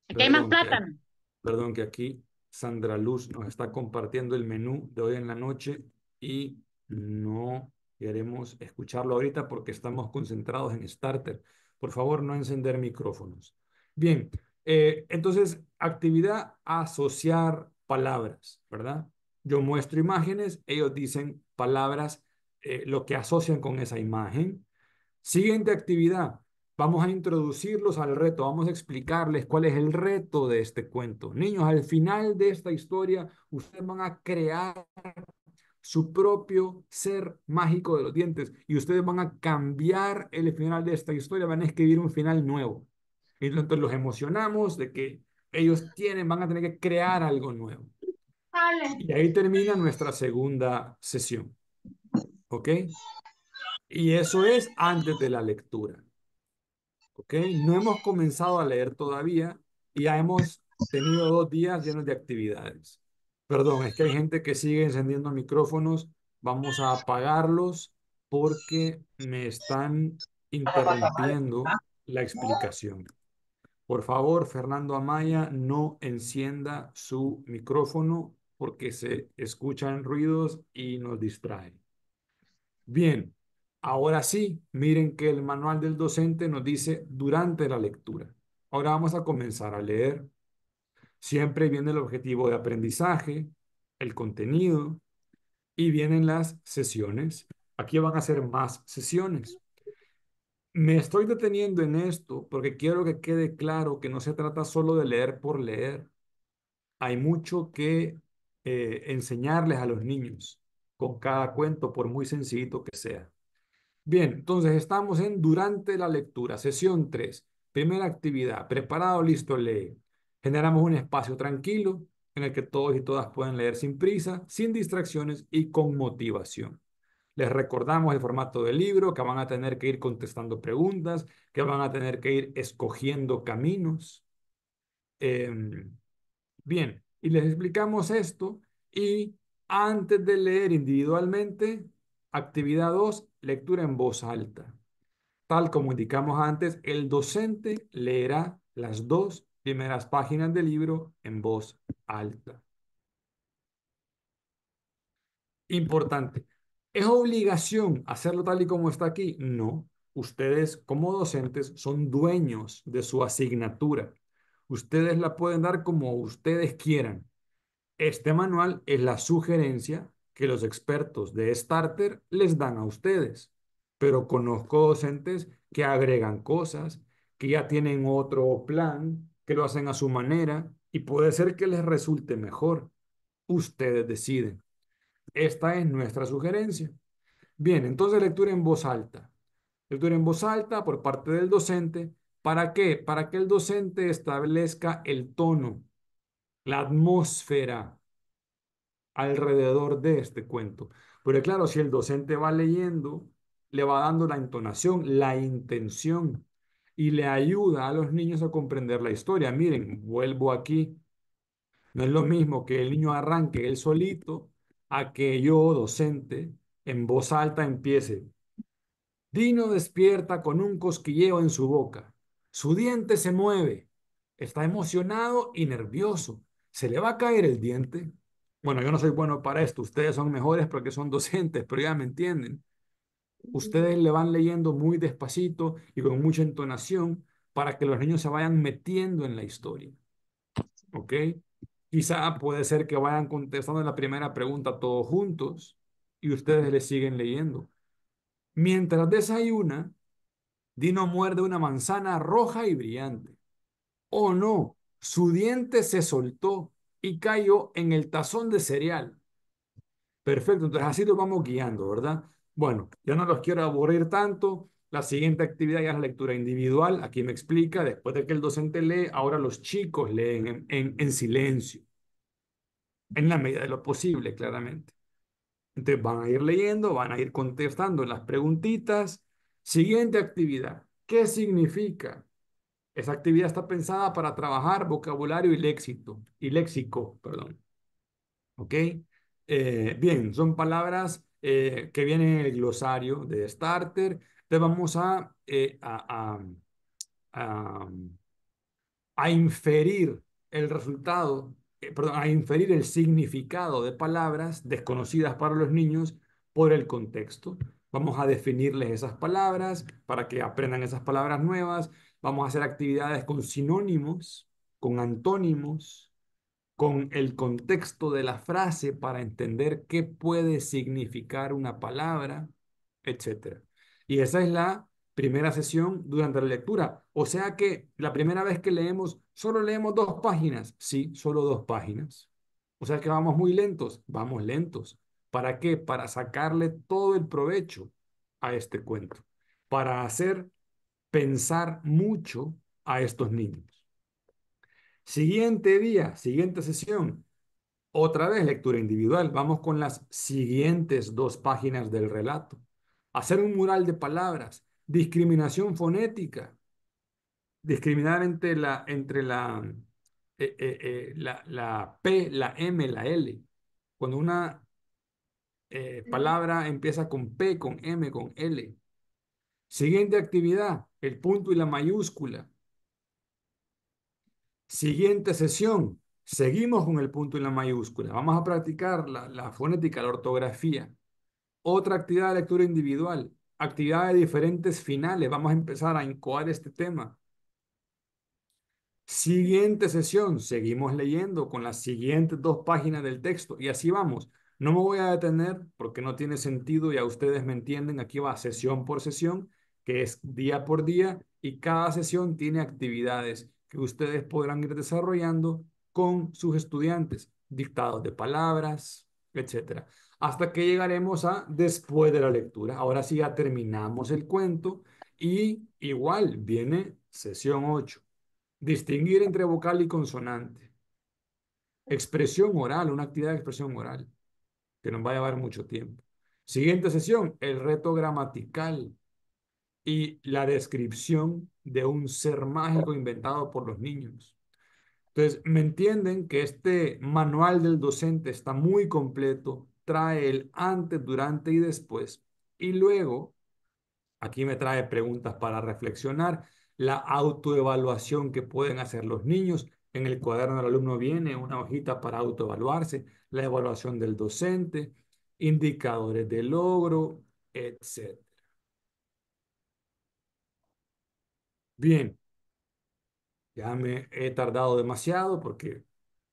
Aquí hay más plátano. perdón que aquí Sandra Luz nos está compartiendo el menú de hoy en la noche y no queremos escucharlo ahorita porque estamos concentrados en Starter. Por favor, no encender micrófonos. Bien, eh, entonces, actividad asociar palabras, ¿verdad? yo muestro imágenes, ellos dicen palabras, eh, lo que asocian con esa imagen. Siguiente actividad, vamos a introducirlos al reto, vamos a explicarles cuál es el reto de este cuento. Niños, al final de esta historia, ustedes van a crear su propio ser mágico de los dientes y ustedes van a cambiar el final de esta historia, van a escribir un final nuevo. Entonces los emocionamos de que ellos tienen, van a tener que crear algo nuevo. Y ahí termina nuestra segunda sesión. ¿Ok? Y eso es antes de la lectura. ¿Ok? No hemos comenzado a leer todavía y ya hemos tenido dos días llenos de actividades. Perdón, es que hay gente que sigue encendiendo micrófonos. Vamos a apagarlos porque me están interrumpiendo la explicación. Por favor, Fernando Amaya, no encienda su micrófono porque se escuchan ruidos y nos distraen. Bien, ahora sí, miren que el manual del docente nos dice durante la lectura. Ahora vamos a comenzar a leer. Siempre viene el objetivo de aprendizaje, el contenido y vienen las sesiones. Aquí van a ser más sesiones. Me estoy deteniendo en esto porque quiero que quede claro que no se trata solo de leer por leer. Hay mucho que eh, enseñarles a los niños con cada cuento, por muy sencillito que sea. Bien, entonces estamos en durante la lectura, sesión 3, primera actividad, preparado, listo, lee. Generamos un espacio tranquilo en el que todos y todas pueden leer sin prisa, sin distracciones y con motivación. Les recordamos el formato del libro, que van a tener que ir contestando preguntas, que van a tener que ir escogiendo caminos. Em, bien, y les explicamos esto y antes de leer individualmente, actividad 2, lectura en voz alta. Tal como indicamos antes, el docente leerá las dos primeras páginas del libro en voz alta. Importante, ¿es obligación hacerlo tal y como está aquí? No, ustedes como docentes son dueños de su asignatura. Ustedes la pueden dar como ustedes quieran. Este manual es la sugerencia que los expertos de Starter les dan a ustedes, pero conozco docentes que agregan cosas, que ya tienen otro plan, que lo hacen a su manera y puede ser que les resulte mejor. Ustedes deciden. Esta es nuestra sugerencia. Bien, entonces lectura en voz alta. Lectura en voz alta por parte del docente ¿Para qué? Para que el docente establezca el tono, la atmósfera alrededor de este cuento. Porque claro, si el docente va leyendo, le va dando la entonación, la intención y le ayuda a los niños a comprender la historia. Miren, vuelvo aquí. No es lo mismo que el niño arranque él solito a que yo, docente, en voz alta empiece. Dino despierta con un cosquilleo en su boca. Su diente se mueve, está emocionado y nervioso. Se le va a caer el diente. Bueno, yo no soy bueno para esto. Ustedes son mejores porque son (laughs) docentes, pero ya me entienden. Ustedes le van leyendo muy despacito y con mucha entonación para que los niños se vayan metiendo en la historia. ¿Ok? Quizá puede ser que vayan contestando la primera pregunta todos juntos y ustedes le siguen leyendo. Mientras desayuna, Dino muerde una manzana roja y brillante. Oh no, su diente se soltó y cayó en el tazón de cereal. Perfecto, entonces así los vamos guiando, ¿verdad? Bueno, ya no los quiero aburrir tanto. La siguiente actividad ya es la lectura individual. Aquí me explica, después de que el docente lee, ahora los chicos leen en, en silencio. En la medida de lo posible, claramente. Entonces van a ir leyendo, van a ir contestando las preguntitas Siguiente actividad. ¿Qué significa? Esa actividad está pensada para trabajar vocabulario y léxico. Y léxico, perdón. ¿Ok? Eh, bien, son palabras eh, que vienen en el glosario de Starter. Entonces vamos a eh, inferir el resultado Perdón, a inferir el significado de palabras desconocidas para los niños por el contexto. Vamos a definirles esas palabras para que aprendan esas palabras nuevas. Vamos a hacer actividades con sinónimos, con antónimos, con el contexto de la frase para entender qué puede significar una palabra, etc. Y esa es la primera sesión durante la lectura. O sea que la primera vez que leemos, solo leemos dos páginas. Sí, solo dos páginas. O sea que vamos muy lentos, vamos lentos. ¿Para qué? Para sacarle todo el provecho a este cuento, para hacer pensar mucho a estos niños. Siguiente día, siguiente sesión, otra vez lectura individual. Vamos con las siguientes dos páginas del relato. Hacer un mural de palabras, discriminación fonética, discriminar entre la, entre la, eh, eh, eh, la, la P, la M, la L. Cuando una eh, palabra empieza con P, con M, con L. Siguiente actividad, el punto y la mayúscula. Siguiente sesión, seguimos con el punto y la mayúscula. Vamos a practicar la, la fonética, la ortografía. Otra actividad de lectura individual, actividad de diferentes finales. Vamos a empezar a incoar este tema. Siguiente sesión, seguimos leyendo con las siguientes dos páginas del texto y así vamos. No me voy a detener porque no tiene sentido, y a ustedes me entienden, aquí va sesión por sesión, que es día por día, y cada sesión tiene actividades que ustedes podrán ir desarrollando con sus estudiantes, dictados de palabras, etc. hasta que llegaremos a después de la lectura. Ahora sí ya terminamos el cuento y igual viene sesión 8. Distinguir entre vocal y consonante. Expresión oral, una actividad de expresión oral que nos va a llevar mucho tiempo. Siguiente sesión, el reto gramatical y la descripción de un ser mágico inventado por los niños. Entonces, me entienden que este manual del docente está muy completo, trae el antes, durante y después. Y luego, aquí me trae preguntas para reflexionar, la autoevaluación que pueden hacer los niños, en el cuaderno del alumno viene una hojita para autoevaluarse, la evaluación del docente, indicadores de logro, etc. Bien, ya me he tardado demasiado porque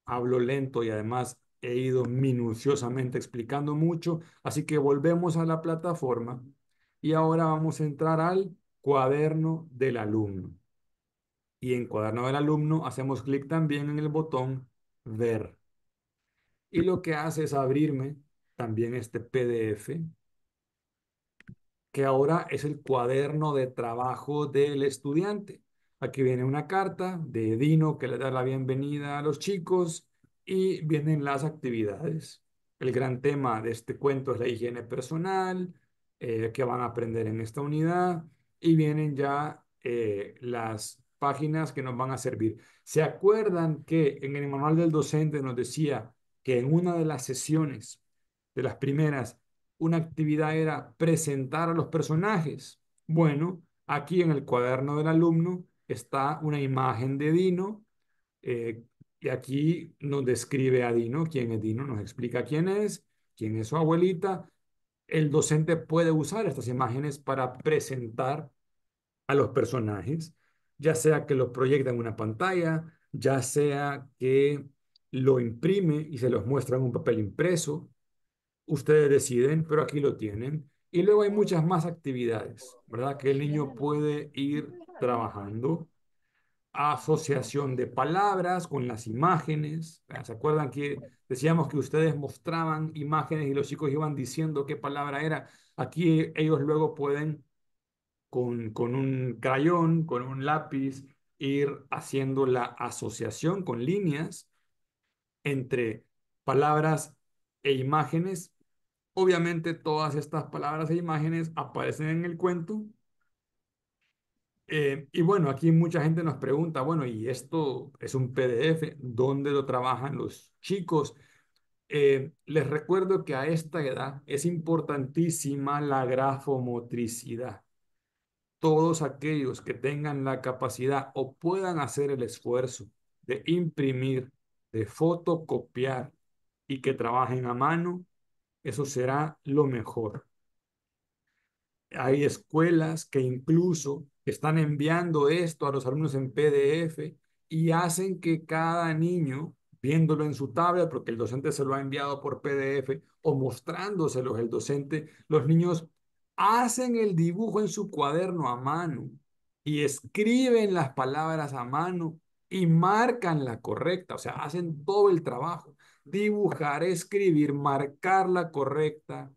hablo lento y además he ido minuciosamente explicando mucho, así que volvemos a la plataforma y ahora vamos a entrar al cuaderno del alumno y en cuaderno del alumno hacemos clic también en el botón ver. Y lo que hace es abrirme también este PDF, que ahora es el cuaderno de trabajo del estudiante. Aquí viene una carta de Dino que le da la bienvenida a los chicos y vienen las actividades. El gran tema de este cuento es la higiene personal, eh, que van a aprender en esta unidad y vienen ya eh, las páginas que nos van a servir. ¿Se acuerdan que en el manual del docente nos decía que en una de las sesiones, de las primeras, una actividad era presentar a los personajes? Bueno, aquí en el cuaderno del alumno está una imagen de Dino eh, y aquí nos describe a Dino, quién es Dino, nos explica quién es, quién es su abuelita. El docente puede usar estas imágenes para presentar a los personajes ya sea que lo proyecta en una pantalla, ya sea que lo imprime y se los muestra en un papel impreso. Ustedes deciden, pero aquí lo tienen. Y luego hay muchas más actividades, ¿verdad? Que el niño puede ir trabajando. Asociación de palabras con las imágenes. ¿Se acuerdan que decíamos que ustedes mostraban imágenes y los chicos iban diciendo qué palabra era? Aquí ellos luego pueden con, un crayón, con un lápiz, ir haciendo la asociación con líneas entre palabras e imágenes. Obviamente todas estas palabras e imágenes aparecen en el cuento. Eh, y bueno, aquí mucha gente nos pregunta, bueno, ¿y esto es un PDF? ¿Dónde lo trabajan los chicos? Eh, les recuerdo que a esta edad es importantísima la grafomotricidad todos aquellos que tengan la capacidad o puedan hacer el esfuerzo de imprimir, de fotocopiar y que trabajen a mano, eso será lo mejor. Hay escuelas que incluso están enviando esto a los alumnos en PDF y hacen que cada niño, viéndolo en su tablet, porque el docente se lo ha enviado por PDF o mostrándoselo el docente, los niños hacen el dibujo en su cuaderno a mano y escriben las palabras a mano y marcan la correcta, o sea, hacen todo el trabajo. Dibujar, escribir, marcar la correcta.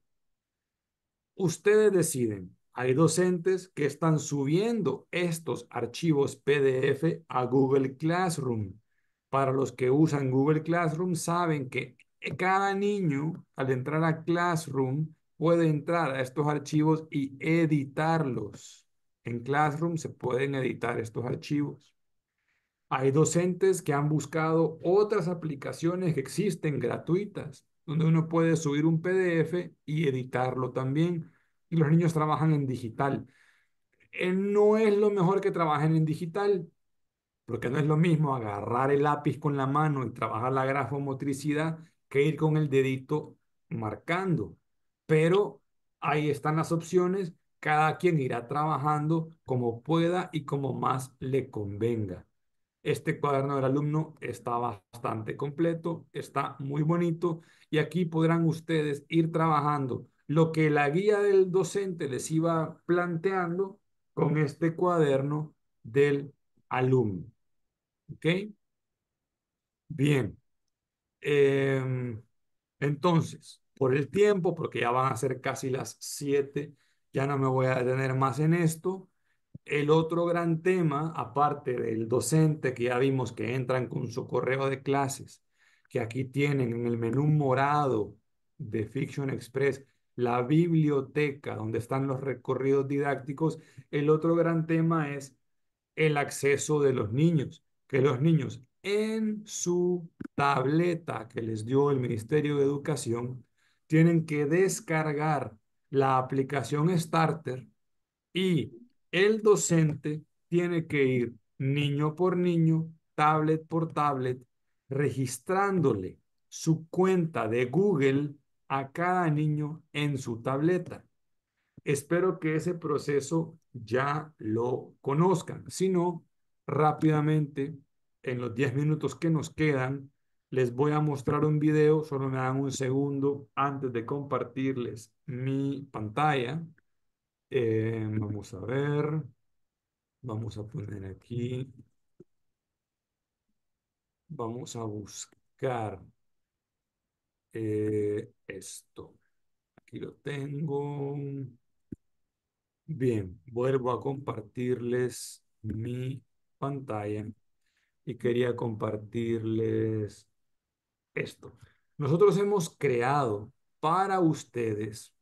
Ustedes deciden. Hay docentes que están subiendo estos archivos PDF a Google Classroom. Para los que usan Google Classroom saben que cada niño al entrar a Classroom puede entrar a estos archivos y editarlos. En Classroom se pueden editar estos archivos. Hay docentes que han buscado otras aplicaciones que existen gratuitas, donde uno puede subir un PDF y editarlo también. Y los niños trabajan en digital. Eh, no es lo mejor que trabajen en digital, porque no es lo mismo agarrar el lápiz con la mano y trabajar la grafomotricidad que ir con el dedito marcando pero ahí están las opciones, cada quien irá trabajando como pueda y como más le convenga. Este cuaderno del alumno está bastante completo, está muy bonito y aquí podrán ustedes ir trabajando lo que la guía del docente les iba planteando con este cuaderno del alumno. ¿Ok? Bien. Em, entonces, por el tiempo, porque ya van a ser casi las 7, ya no me voy a detener más en esto. El otro gran tema, aparte del docente que ya vimos que entran con su correo de clases, que aquí tienen en el menú morado de Fiction Express la biblioteca donde están los recorridos didácticos, el otro gran tema es el acceso de los niños, que los niños en su tableta que les dio el Ministerio de Educación tienen que descargar la aplicación Starter y el docente tiene que ir niño por niño, tablet por tablet, registrándole su cuenta de Google a cada niño en su tableta. Espero que ese proceso ya lo conozcan. Si no, rápidamente, en los 10 minutos que nos quedan, les voy a mostrar un video, solo me dan un segundo antes de compartirles mi pantalla. Eh, vamos a ver, vamos a poner aquí, vamos a buscar eh, esto. Aquí lo tengo. Bien, vuelvo a compartirles mi pantalla y quería compartirles esto. Nosotros hemos creado para ustedes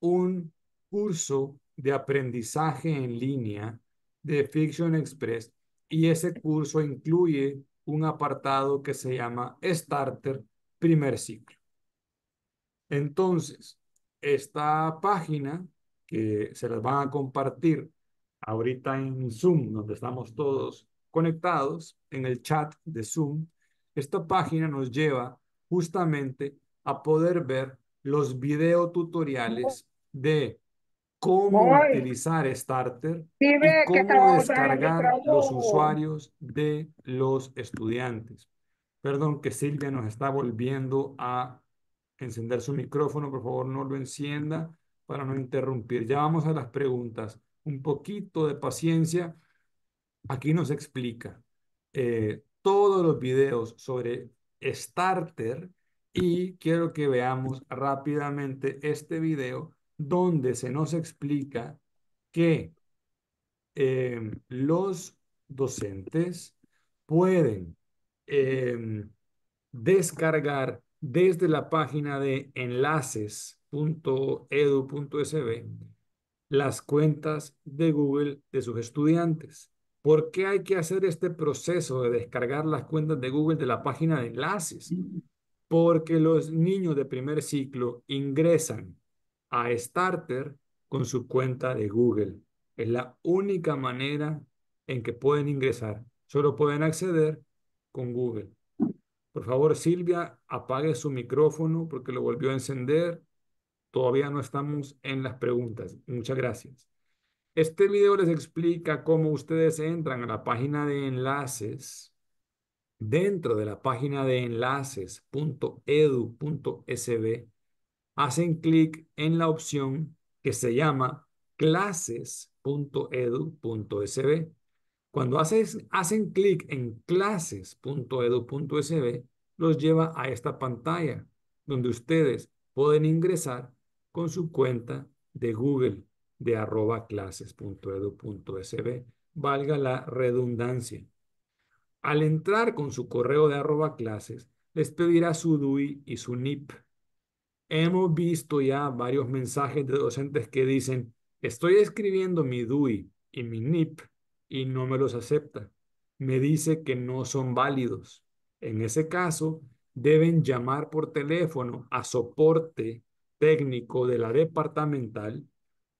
un curso de aprendizaje en línea de Fiction Express y ese curso incluye un apartado que se llama Starter Primer Ciclo. Entonces, esta página que se las van a compartir ahorita en Zoom, donde estamos todos conectados en el chat de Zoom, esta página nos lleva justamente a poder ver los tutoriales de cómo utilizar Starter y cómo descargar los usuarios de los estudiantes. Perdón que Silvia nos está volviendo a encender su micrófono. Por favor, no lo encienda para no interrumpir. Ya vamos a las preguntas. Un poquito de paciencia. Aquí nos explica. Eh, todos los videos sobre Starter y quiero que veamos rápidamente este video donde se nos explica que em, los docentes pueden em, descargar desde la página de enlaces.edu.sb las cuentas de Google de sus estudiantes. ¿Por qué hay que hacer este proceso de descargar las cuentas de Google de la página de enlaces? Mm. Porque los niños de primer ciclo ingresan a Starter con su cuenta de Google. Es la única manera en que pueden ingresar. Solo pueden acceder con Google. Por favor, Silvia, apague su micrófono porque lo volvió a encender. Todavía no estamos en las preguntas. Muchas gracias. Este video les explica cómo ustedes entran a la página de enlaces. Dentro de la página de enlaces.edu.sb hacen clic en la opción que se llama clases.edu.sb. Cuando hacen clic en clases.edu.sb, los lleva a esta pantalla donde ustedes pueden ingresar con su cuenta de Google de arroba clases.edu.sb, valga la redundancia. Al entrar con su correo de arroba clases, les pedirá su DUI y su NIP. Hemos visto ya varios mensajes de docentes que dicen, estoy escribiendo mi DUI y mi NIP y no me los acepta. Me dice que no son válidos. En ese caso, deben llamar por teléfono a soporte técnico de la departamental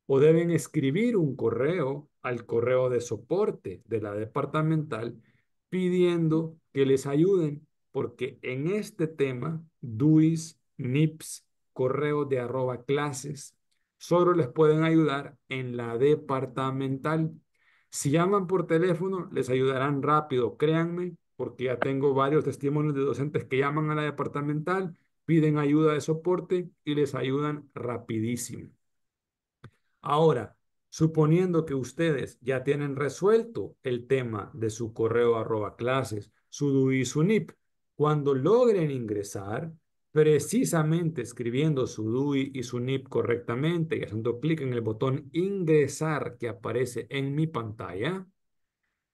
o deben escribir un correo al correo de soporte de la departamental pidiendo que les ayuden porque en este tema, DUIs, NIPS, correo de arroba clases, solo les pueden ayudar en la departamental. Si llaman por teléfono, les ayudarán rápido, créanme, porque ya tengo varios testimonios de docentes que llaman a la departamental, piden ayuda de soporte y les ayudan rapidísimo. Ahora, suponiendo que ustedes ya tienen resuelto el tema de su correo arroba clases, su DUI y su NIP, cuando logren ingresar, precisamente escribiendo su DUI y su NIP correctamente y haciendo clic en el botón ingresar que aparece en mi pantalla,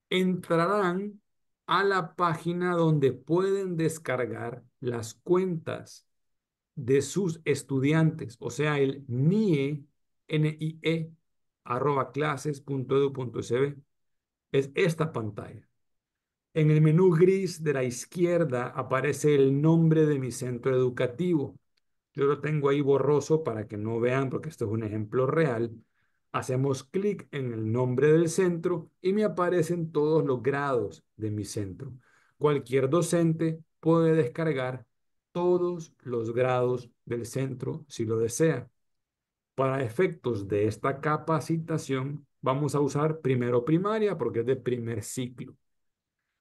entrarán a la página donde pueden descargar las cuentas de sus estudiantes, o sea, el NIE nie.clases.edu.sb es esta pantalla. En el menú gris de la izquierda aparece el nombre de mi centro educativo. Yo lo tengo ahí borroso para que no vean porque esto es un ejemplo real. Hacemos clic en el nombre del centro y me aparecen todos los grados de mi centro. Cualquier docente puede descargar todos los grados del centro si lo desea. Para efectos de esta capacitación, vamos a usar primero primaria porque es de primer ciclo.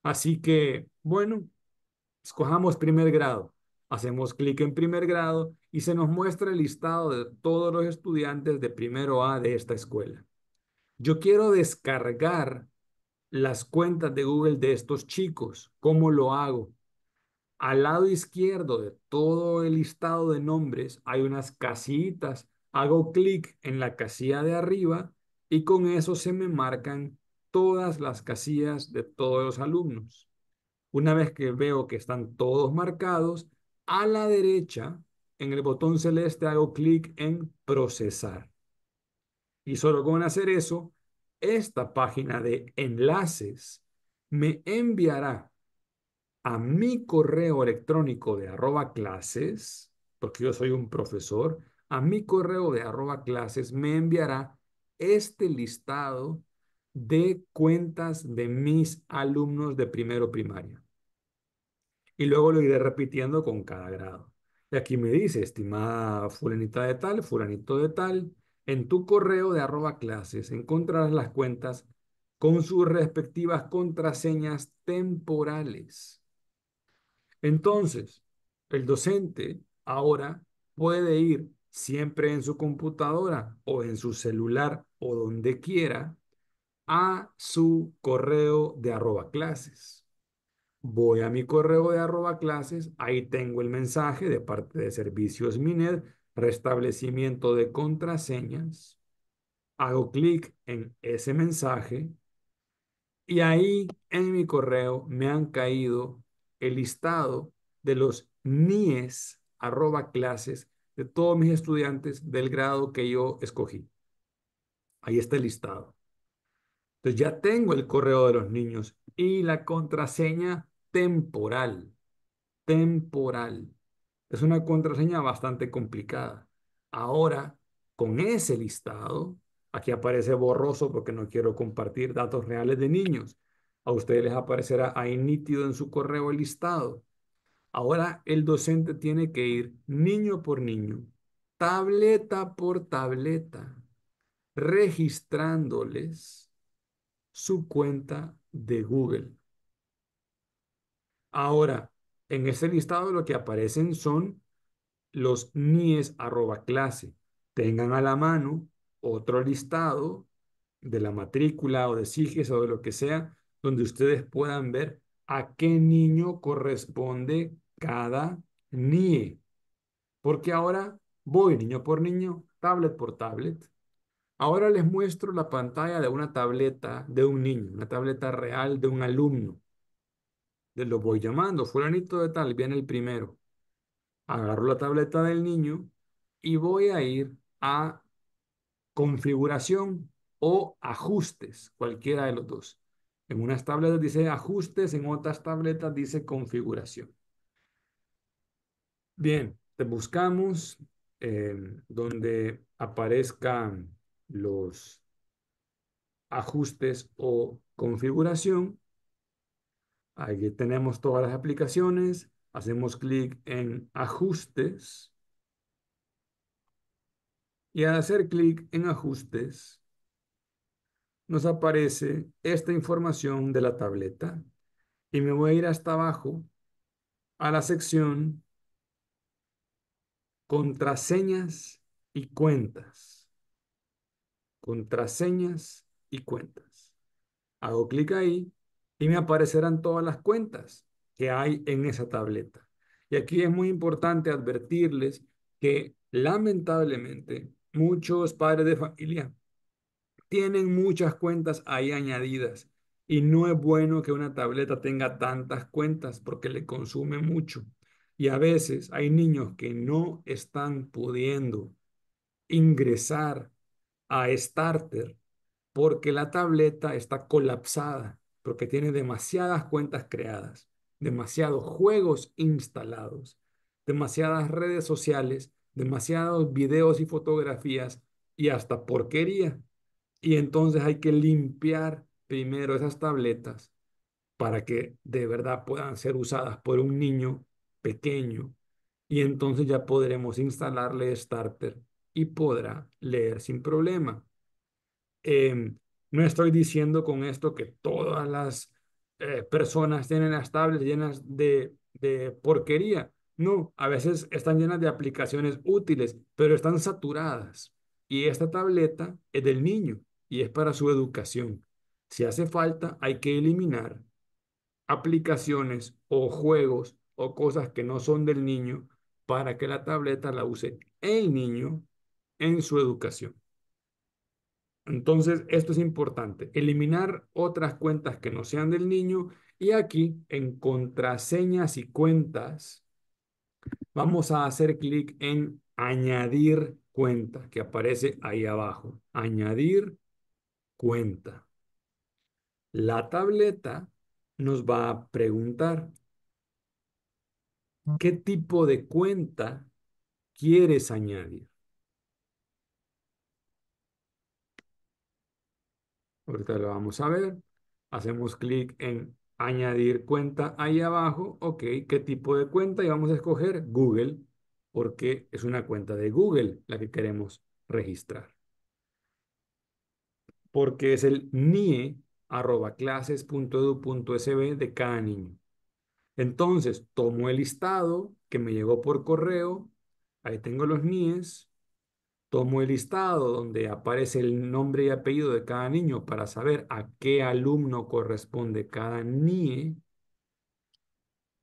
Así que, bueno, escojamos primer grado. Hacemos clic en primer grado y se nos muestra el listado de todos los estudiantes de primero A de esta escuela. Yo quiero descargar las cuentas de Google de estos chicos. ¿Cómo lo hago? Al lado izquierdo de todo el listado de nombres hay unas casitas Hago clic en la casilla de arriba y con eso se me marcan todas las casillas de todos los alumnos. Una vez que veo que están todos marcados, a la derecha, en el botón celeste, hago clic en procesar. Y solo con hacer eso, esta página de enlaces me enviará a mi correo electrónico de arroba clases, porque yo soy un profesor, a mi correo de arroba clases me enviará este listado de cuentas de mis alumnos de primero primaria. Y luego lo iré repitiendo con cada grado. Y aquí me dice, estimada fulanita de tal, fulanito de tal, en tu correo de arroba clases encontrarás las cuentas con sus respectivas contraseñas temporales. Entonces, el docente ahora puede ir siempre en su computadora o en su celular o donde quiera, a su correo de arroba clases. Voy a mi correo de arroba clases, ahí tengo el mensaje de parte de servicios mined restablecimiento de contraseñas. Hago clic en ese mensaje y ahí en mi correo me han caído el listado de los NIES arroba clases de todos mis estudiantes del grado que yo escogí. Ahí está el listado. Entonces ya tengo el correo de los niños y la contraseña temporal. Temporal. Es una contraseña bastante complicada. Ahora, con ese listado, aquí aparece borroso porque no quiero compartir datos reales de niños. A ustedes les aparecerá ahí nítido en su correo el listado. Ahora el docente tiene que ir niño por niño, tableta por tableta, registrándoles su cuenta de Google. Ahora, en este listado lo que aparecen son los nies arroba clase. Tengan a la mano otro listado de la matrícula o de SIGES o de lo que sea, donde ustedes puedan ver a qué niño corresponde cada NIE. Porque ahora voy niño por niño, tablet por tablet. Ahora les muestro la pantalla de una tableta de un niño, una tableta real de un alumno. Les lo voy llamando, fulanito de tal, viene el primero. Agarro la tableta del niño y voy a ir a configuración o ajustes, cualquiera de los dos. En unas tabletas dice ajustes, en otras tabletas dice configuración. Bien, te buscamos eh, donde aparezcan los ajustes o configuración. Aquí tenemos todas las aplicaciones. Hacemos clic en ajustes. Y al hacer clic en ajustes, nos aparece esta información de la tableta. Y me voy a ir hasta abajo a la sección Contraseñas y cuentas. Contraseñas y cuentas. Hago clic ahí y me aparecerán todas las cuentas que hay en esa tableta. Y aquí es muy importante advertirles que lamentablemente muchos padres de familia tienen muchas cuentas ahí añadidas y no es bueno que una tableta tenga tantas cuentas porque le consume mucho. Y a veces hay niños que no están pudiendo ingresar a Starter porque la tableta está colapsada, porque tiene demasiadas cuentas creadas, demasiados juegos instalados, demasiadas redes sociales, demasiados videos y fotografías y hasta porquería. Y entonces hay que limpiar primero esas tabletas para que de verdad puedan ser usadas por un niño pequeño y entonces ya podremos instalarle Starter y podrá leer sin problema. Em, no estoy diciendo con esto que todas las eh, personas tienen las tablets llenas de, de porquería. No, a veces están llenas de aplicaciones útiles, pero están saturadas. Y esta tableta es del niño y es para su educación. Si hace falta, hay que eliminar aplicaciones o juegos o cosas que no son del niño para que la tableta la use el niño en su educación. Entonces, esto es importante, eliminar otras cuentas que no sean del niño y aquí en contraseñas y cuentas vamos a hacer clic en añadir cuenta que aparece ahí abajo, añadir cuenta. La tableta nos va a preguntar ¿Qué tipo de cuenta quieres añadir? Ahorita lo vamos a ver. Hacemos clic en añadir cuenta ahí abajo. Ok, ¿qué tipo de cuenta? Y vamos a escoger Google porque es una cuenta de Google la que queremos registrar. Porque es el nie.clases.edu.sb de cada niño. Entonces, tomo el listado que me llegó por correo, ahí tengo los NIES, tomo el listado donde aparece el nombre y apellido de cada niño para saber a qué alumno corresponde cada NIE,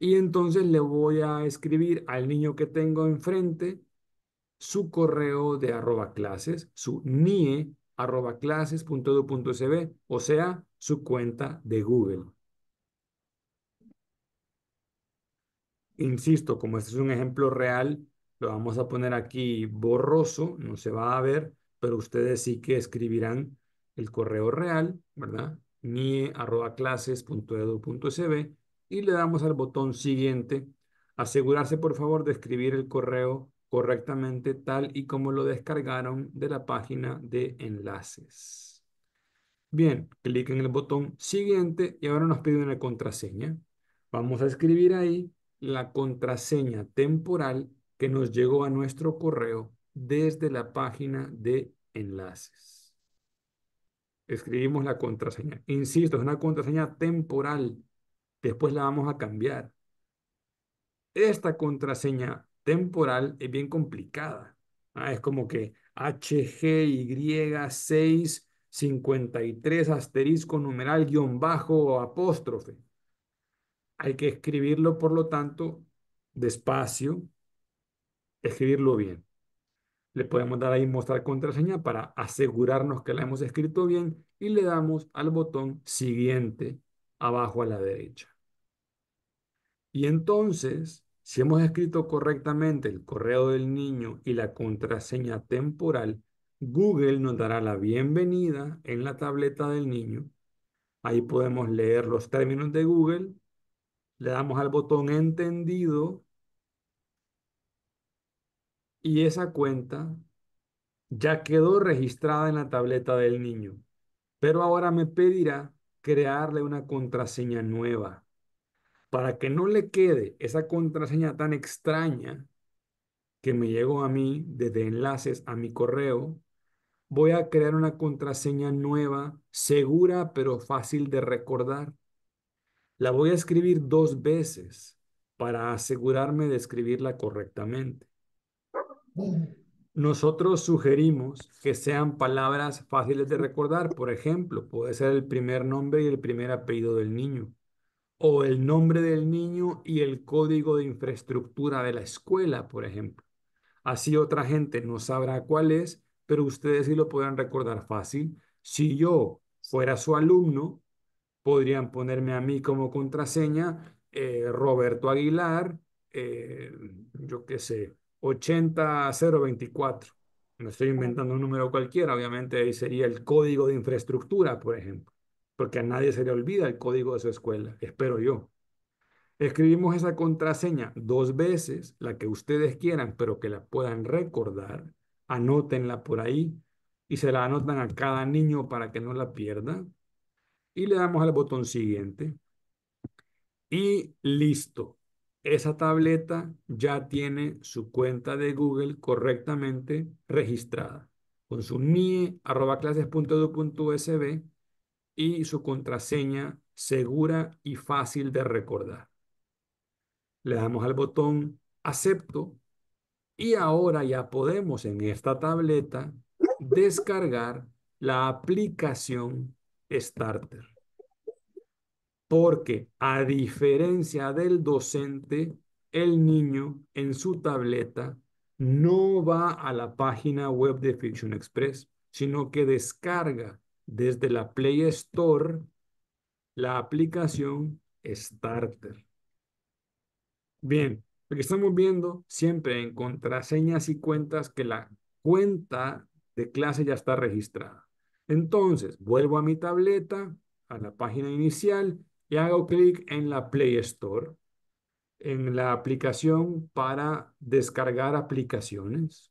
y entonces le voy a escribir al niño que tengo enfrente su correo de arroba clases, su nie arroba o sea, su cuenta de Google. Insisto, como este es un ejemplo real, lo vamos a poner aquí borroso, no se va a ver, pero ustedes sí que escribirán el correo real, ¿verdad? nie.clases.edu.cb y le damos al botón siguiente. Asegurarse, por favor, de escribir el correo correctamente tal y como lo descargaron de la página de enlaces. Bien, clic en el botón siguiente y ahora nos pide una contraseña. Vamos a escribir ahí la contraseña temporal que nos llegó a nuestro correo desde la página de enlaces. Escribimos la contraseña. Insisto, es una contraseña temporal. Después la vamos a cambiar. Esta contraseña temporal es bien complicada. Ah, es como que HGY653 asterisco numeral guión bajo apóstrofe. Hay que escribirlo, por lo tanto, despacio, escribirlo bien. Le podemos dar ahí mostrar contraseña para asegurarnos que la hemos escrito bien y le damos al botón siguiente abajo a la derecha. Y entonces, si hemos escrito correctamente el correo del niño y la contraseña temporal, Google nos dará la bienvenida en la tableta del niño. Ahí podemos leer los términos de Google le damos al botón entendido y esa cuenta ya quedó registrada en la tableta del niño. Pero ahora me pedirá crearle una contraseña nueva. Para que no le quede esa contraseña tan extraña que me llegó a mí desde enlaces a mi correo, voy a crear una contraseña nueva, segura pero fácil de recordar. La voy a escribir dos veces para asegurarme de escribirla correctamente. Nosotros sugerimos que sean palabras fáciles de recordar. Por ejemplo, puede ser el primer nombre y el primer apellido del niño. O el nombre del niño y el código de infraestructura de la escuela, por ejemplo. Así otra gente no sabrá cuál es, pero ustedes sí lo podrán recordar fácil. Si yo fuera su alumno, podrían ponerme a mí como contraseña eh, Roberto Aguilar, eh, yo qué sé, 80024. Me estoy inventando un número cualquiera, obviamente ahí sería el código de infraestructura, por ejemplo, porque a nadie se le olvida el código de su escuela, espero yo. Escribimos esa contraseña dos veces, la que ustedes quieran, pero que la puedan recordar, anótenla por ahí y se la anotan a cada niño para que no la pierda y le damos al botón siguiente. Y listo. Esa tableta ya tiene su cuenta de Google correctamente registrada con su nie arroba y su contraseña segura y fácil de recordar. Le damos al botón acepto y ahora ya podemos en esta tableta descargar la aplicación starter. Porque a diferencia del docente, el niño en su tableta no va a la página web de Fiction Express, sino que descarga desde la Play Store la aplicación Starter. Bien, lo que estamos viendo siempre en contraseñas y cuentas que la cuenta de clase ya está registrada. Entonces, vuelvo a mi tableta, a la página inicial y hago clic en la Play Store, en la aplicación para descargar aplicaciones.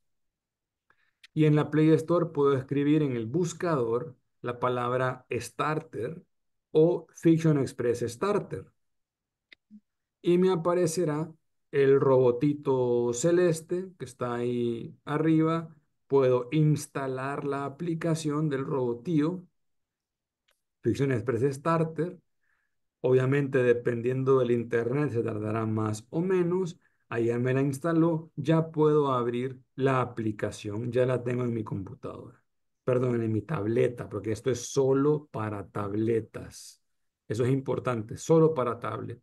Y en la Play Store puedo escribir en el buscador la palabra Starter o Fiction Express Starter. Y me aparecerá el robotito celeste que está ahí arriba puedo instalar la aplicación del robotío. Ficción Express Starter. Obviamente, dependiendo del internet, se tardará más o menos. ya me la instaló, ya puedo abrir la aplicación, ya la tengo en mi computadora. Perdón, en mi tableta, porque esto es solo para tabletas. Eso es importante, solo para tablet.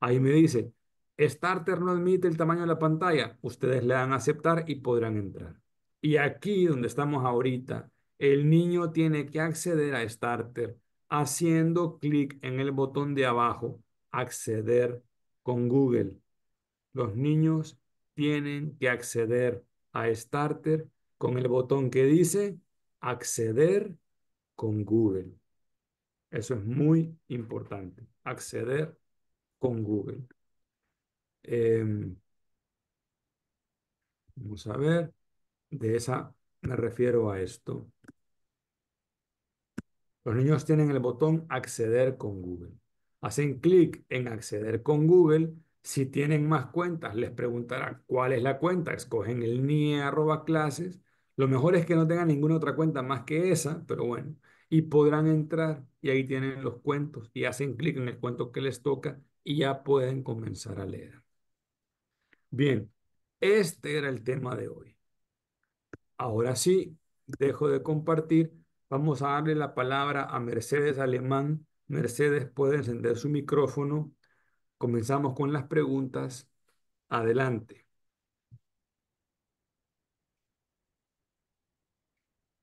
Ahí me dice, Starter no admite el tamaño de la pantalla. Ustedes le dan a aceptar y podrán entrar. Y aquí donde estamos ahorita, el niño tiene que acceder a Starter haciendo clic en el botón de abajo, acceder con Google. Los niños tienen que acceder a Starter con el botón que dice acceder con Google. Eso es muy importante, acceder con Google. Em, vamos a ver de esa me refiero a esto. Los niños tienen el botón acceder con Google. Hacen clic en acceder con Google. Si tienen más cuentas, les preguntará cuál es la cuenta. Escogen el NIE clases. Lo mejor es que no tengan ninguna otra cuenta más que esa, pero bueno. Y podrán entrar y ahí tienen los cuentos y hacen clic en el cuento que les toca y ya pueden comenzar a leer. Bien, este era el tema de hoy. Ahora sí, dejo de compartir. Vamos a darle la palabra a Mercedes Alemán. Mercedes puede encender su micrófono. Comenzamos con las preguntas. Adelante.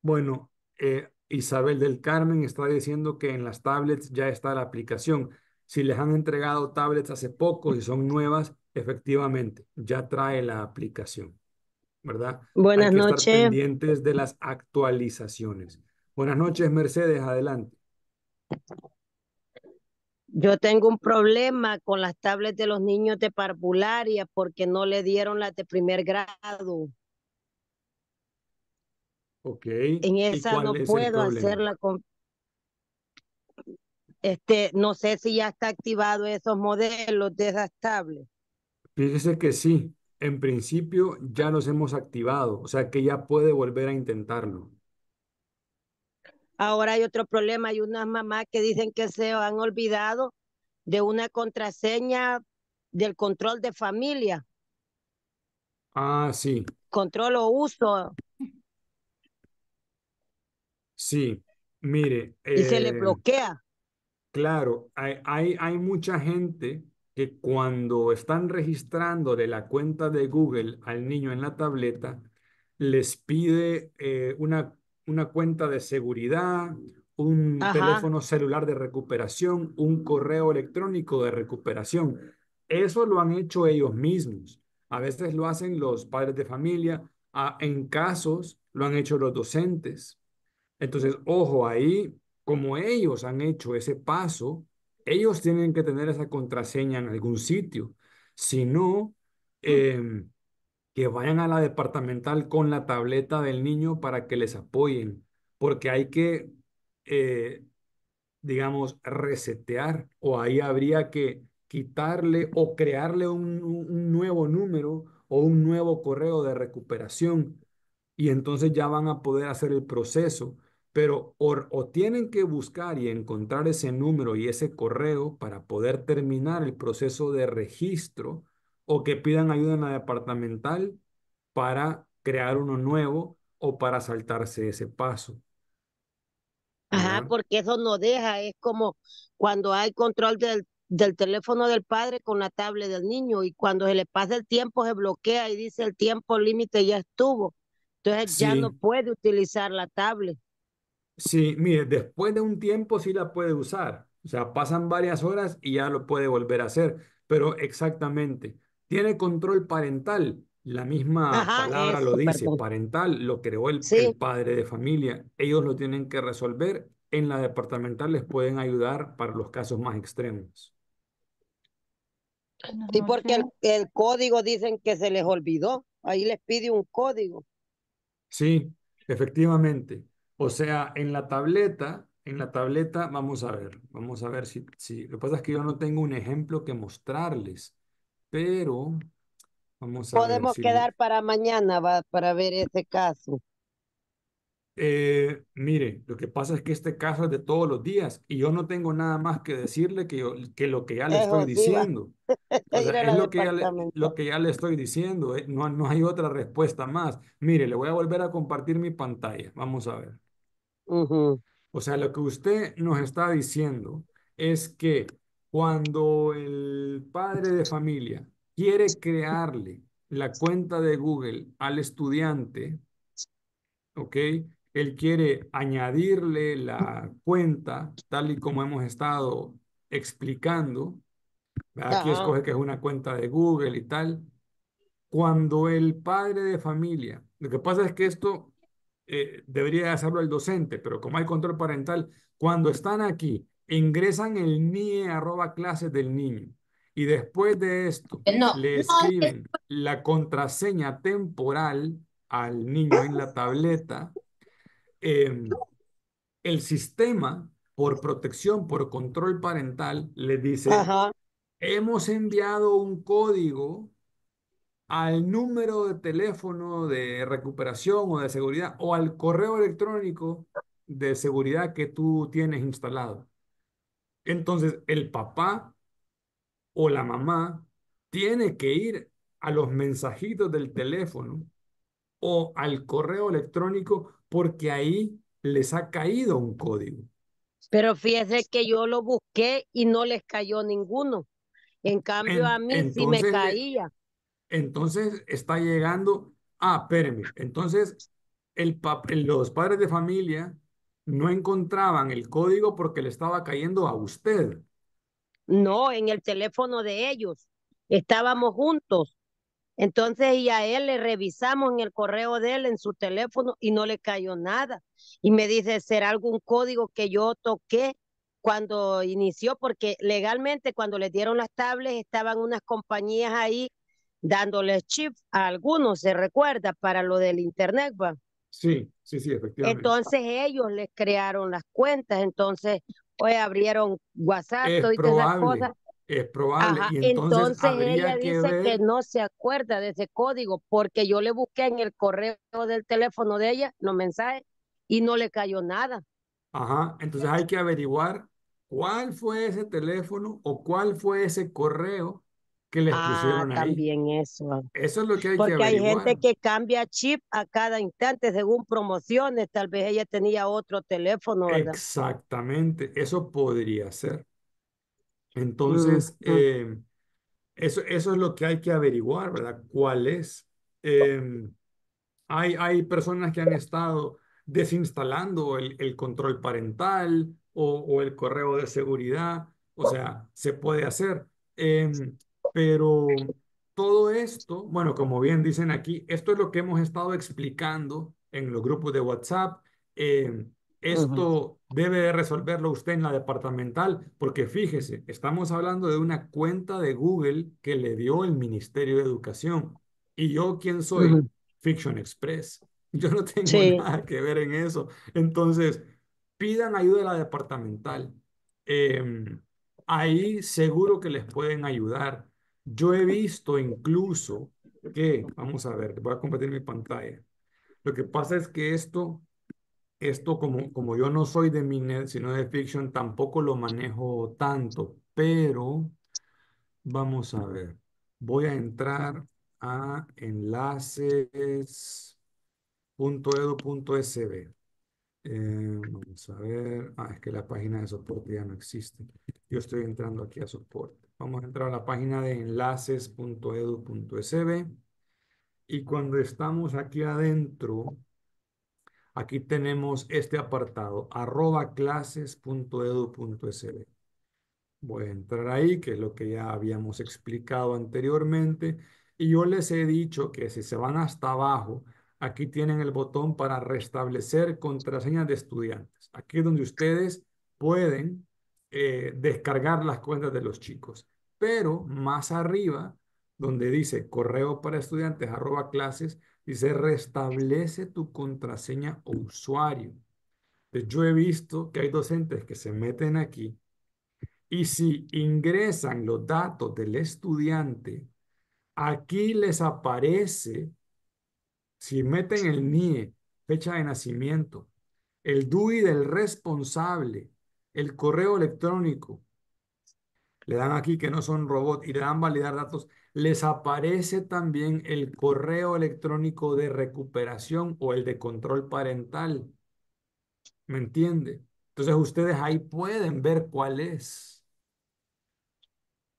Bueno, eh, Isabel del Carmen está diciendo que en las tablets ya está la aplicación. Si les han entregado tablets hace poco y son nuevas, efectivamente, ya trae la aplicación. ¿verdad? Buenas noches. Pendientes de las actualizaciones. Buenas noches, Mercedes, adelante. Yo tengo un problema con las tablets de los niños de parvularia porque no le dieron las de primer grado. Ok. En esa no puedo hacerla con... Este, no sé si ya está activado esos modelos de esas tablets. Fíjese que sí, en principio ya nos hemos activado, o sea que ya puede volver a intentarlo. Ahora hay otro problema, hay unas mamás que dicen que se han olvidado de una contraseña del control de familia. Ah, sí. Control o uso. Sí, mire. Y se le eh, bloquea. Claro, hay, hay, hay mucha gente que cuando están registrando de la cuenta de Google al niño en la tableta, les pide eh, una, una cuenta de seguridad, un teléfono celular de recuperación, un correo electrónico de recuperación. Eso lo han hecho ellos mismos. A veces lo hacen los padres de familia, en casos lo han hecho los docentes. Entonces, ojo ahí, como ellos han hecho ese paso, ellos tienen que tener esa contraseña en algún sitio. Si no, mm. em, que vayan a la departamental con la tableta del niño para que les apoyen, porque hay que, eh, digamos, resetear o ahí habría que quitarle o crearle un nuevo número o un nuevo correo de recuperación y entonces ya van a poder hacer el proceso pero o, tienen que buscar y encontrar ese número y ese correo para poder terminar el proceso de registro o que pidan ayuda en la departamental para crear uno nuevo o para saltarse ese paso. Ajá, porque eso no deja, es como cuando hay control del, del teléfono del padre con la tablet del niño y cuando se le pasa el tiempo se bloquea y dice el tiempo límite ya estuvo. Entonces ya no puede utilizar la tablet. Sí, mire, después de un tiempo sí la puede usar. O sea, pasan varias horas y ya lo puede volver a hacer. Pero exactamente, tiene control parental. La misma palabra lo dice, parental, lo creó el, padre de familia. Ellos lo tienen que resolver. En la departamental les pueden ayudar para los casos más extremos. Y porque el, el código dicen que se les olvidó. Ahí les pide un código. Sí, efectivamente. O sea, en la tableta, en la tableta, vamos a ver, vamos a ver si, si, lo que pasa es que yo no tengo un ejemplo que mostrarles, pero vamos a Podemos ver quedar para mañana para ver ese caso. Eh, mire, lo que pasa es que este caso es de todos los días y yo no tengo nada más que decirle que, que lo que ya le estoy diciendo. (laughs) es lo que, ya le, estoy diciendo, eh, no, no hay otra respuesta más. Mire, le voy a volver a compartir mi pantalla. Vamos a ver. O sea, lo que usted nos está diciendo es que cuando el padre de familia quiere crearle la cuenta de Google al estudiante, ¿ok? Él quiere añadirle la cuenta tal y como hemos estado explicando. Aquí escoge que es una cuenta de Google y tal. Cuando el padre de familia, lo que pasa es que esto eh, debería hacerlo el docente, pero como hay control parental, cuando están aquí, ingresan el NIE arroba clases del niño y después de esto eh, le escriben la contraseña temporal al niño en la tableta, em, el sistema por protección, por control parental, le dice, hemos enviado un código al número de teléfono de recuperación o de seguridad o al correo electrónico de seguridad que tú tienes instalado. Entonces, el papá o la mamá tiene que ir a los mensajitos del teléfono o al correo electrónico porque ahí les ha caído un código. Pero fíjese que yo lo busqué y no les cayó ninguno. En cambio, a mí sí me caía entonces está llegando, ah, espérenme, entonces el, los padres de familia no encontraban el código porque le estaba cayendo a usted. No, en el teléfono de ellos. Estábamos juntos. Entonces, y a él le revisamos en el correo de él, en su teléfono, y no le cayó nada. Y me dice, ¿será algún código que yo toqué cuando inició? Porque legalmente cuando le dieron las tablets estaban unas compañías ahí dándoles chips a algunos, se recuerda, para lo del Internet, ¿va? Pues. Sí, sí, sí, efectivamente. Entonces ellos les crearon las cuentas, entonces hoy abrieron WhatsApp, todas esas cosas. Es probable. entonces, ella dice que no se acuerda de ese código porque yo le busqué en el correo del teléfono de ella los mensajes y no le cayó nada. Ajá, entonces hay que averiguar cuál fue ese teléfono o cuál fue ese correo que les ah, ahí. También eso. Eso es lo que hay que Porque hay gente que cambia chip a cada instante según promociones. Tal vez ella tenía otro teléfono. ¿verdad? Exactamente, eso podría ser. Entonces, mm, mm. Em, eso, eso es lo que hay que averiguar, ¿verdad? ¿Cuál es? Em, hay, hay personas que han estado desinstalando el, el control parental o, el correo de seguridad. O sea, se puede hacer. Eh, pero todo esto, bueno, como bien dicen aquí, esto es lo que hemos estado explicando en los grupos de WhatsApp. Eh, esto debe de resolverlo usted en la departamental, porque fíjese, estamos hablando de una cuenta de Google que le dio el Ministerio de Educación. ¿Y yo quién soy? Fiction Express. (laughs) Yo no tengo nada que ver en eso. Entonces, pidan ayuda a la departamental. Eh, ahí seguro que les pueden ayudar. Yo he visto incluso que, vamos a ver, voy a compartir mi pantalla. Lo que pasa es que esto, esto como, como yo no soy de Minet, sino de Fiction, tampoco lo manejo tanto, pero vamos a ver. Voy a entrar a enlaces.edu.sb. Eh, vamos a ver. Ah, es que la página de soporte ya no existe. Yo estoy entrando aquí a soporte. Vamos a entrar a la página de enlaces.edu.sb y cuando estamos aquí adentro, aquí tenemos este apartado, arroba clases.edu.sb. Voy a entrar ahí, que es lo que ya habíamos explicado anteriormente. Y yo les he dicho que si se van hasta abajo, aquí tienen el botón para restablecer contraseñas de estudiantes. Aquí es donde ustedes pueden eh, descargar las cuentas de los chicos. Pero más arriba, donde dice correo para estudiantes, arroba clases, dice restablece tu contraseña o usuario. Yo he visto que hay docentes que se meten aquí y si ingresan los datos del estudiante, aquí les aparece, si meten el NIE, fecha de nacimiento, el DUI del responsable, el correo electrónico, le dan aquí que no son robots y le dan validar datos, les aparece también el correo electrónico de recuperación o el de control parental. ¿Me entiende? Entonces ustedes ahí pueden ver cuál es.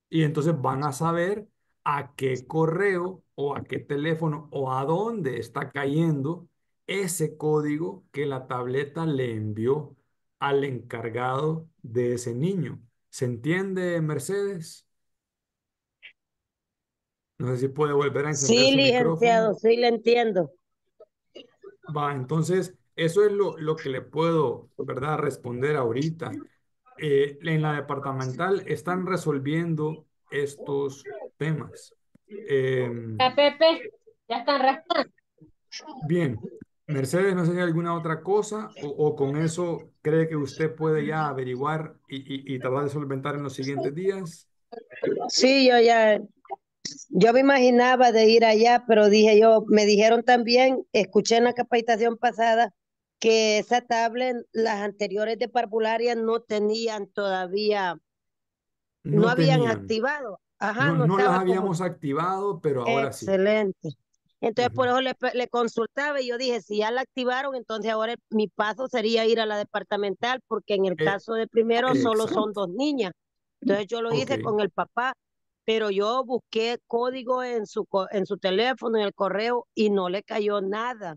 Y entonces van a saber a qué correo o a qué teléfono o a dónde está cayendo ese código que la tableta le envió al encargado de ese niño. ¿Se entiende, Mercedes? No sé si puede volver a encender Sí, licenciado, sí le entiendo. Va, entonces, eso es lo, lo que le puedo, ¿verdad?, responder ahorita. Eh, en la departamental están resolviendo estos temas. Em, ya, Pepe, ya están respondiendo. Bien, Mercedes, ¿no sería alguna otra cosa? O, con eso cree que usted puede ya averiguar y, tratar de solventar en los siguientes días? Sí, yo ya, yo me imaginaba de ir allá, pero dije yo, me dijeron también, escuché en la capacitación pasada que esa tablet, las anteriores de parvularia no tenían todavía, no, habían activado. no, las habíamos activado, pero ahora sí. Excelente. Entonces, por eso le, consultaba y yo dije, si ya la activaron, entonces ahora mi paso sería ir a la departamental, porque en el eh, caso de primero solo son dos niñas. Entonces yo lo hice con el papá, pero yo busqué código en su, en su teléfono, en el correo, y no le cayó nada.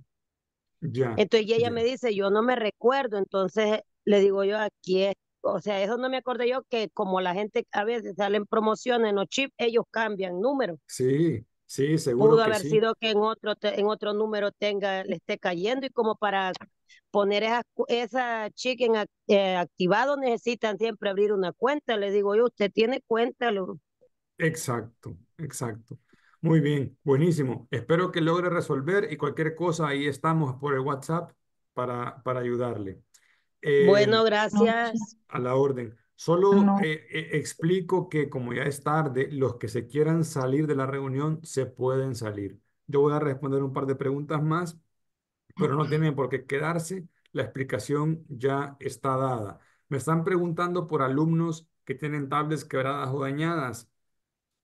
entonces ella me dice, yo no me recuerdo, entonces le digo yo, aquí es, o sea, eso no me acordé yo, que como la gente a veces salen promociones, en los chips, ellos cambian números. Sí, Sí, seguro. Pudo haber sido que en otro, en otro número tenga, le esté cayendo y como para poner esa, esa chicken eh, activado necesitan siempre abrir una cuenta. Le digo yo, usted tiene cuenta. Exacto, exacto. Muy bien, buenísimo. Espero que logre resolver y cualquier cosa, ahí estamos por el WhatsApp para, para ayudarle. Eh, bueno, gracias. A la orden. Solo eh, eh, explico que como ya es tarde, los que se quieran salir de la reunión se pueden salir. Yo voy a responder un par de preguntas más, pero no tienen por qué quedarse. La explicación ya está dada. Me están preguntando por alumnos que tienen tablets quebradas o dañadas.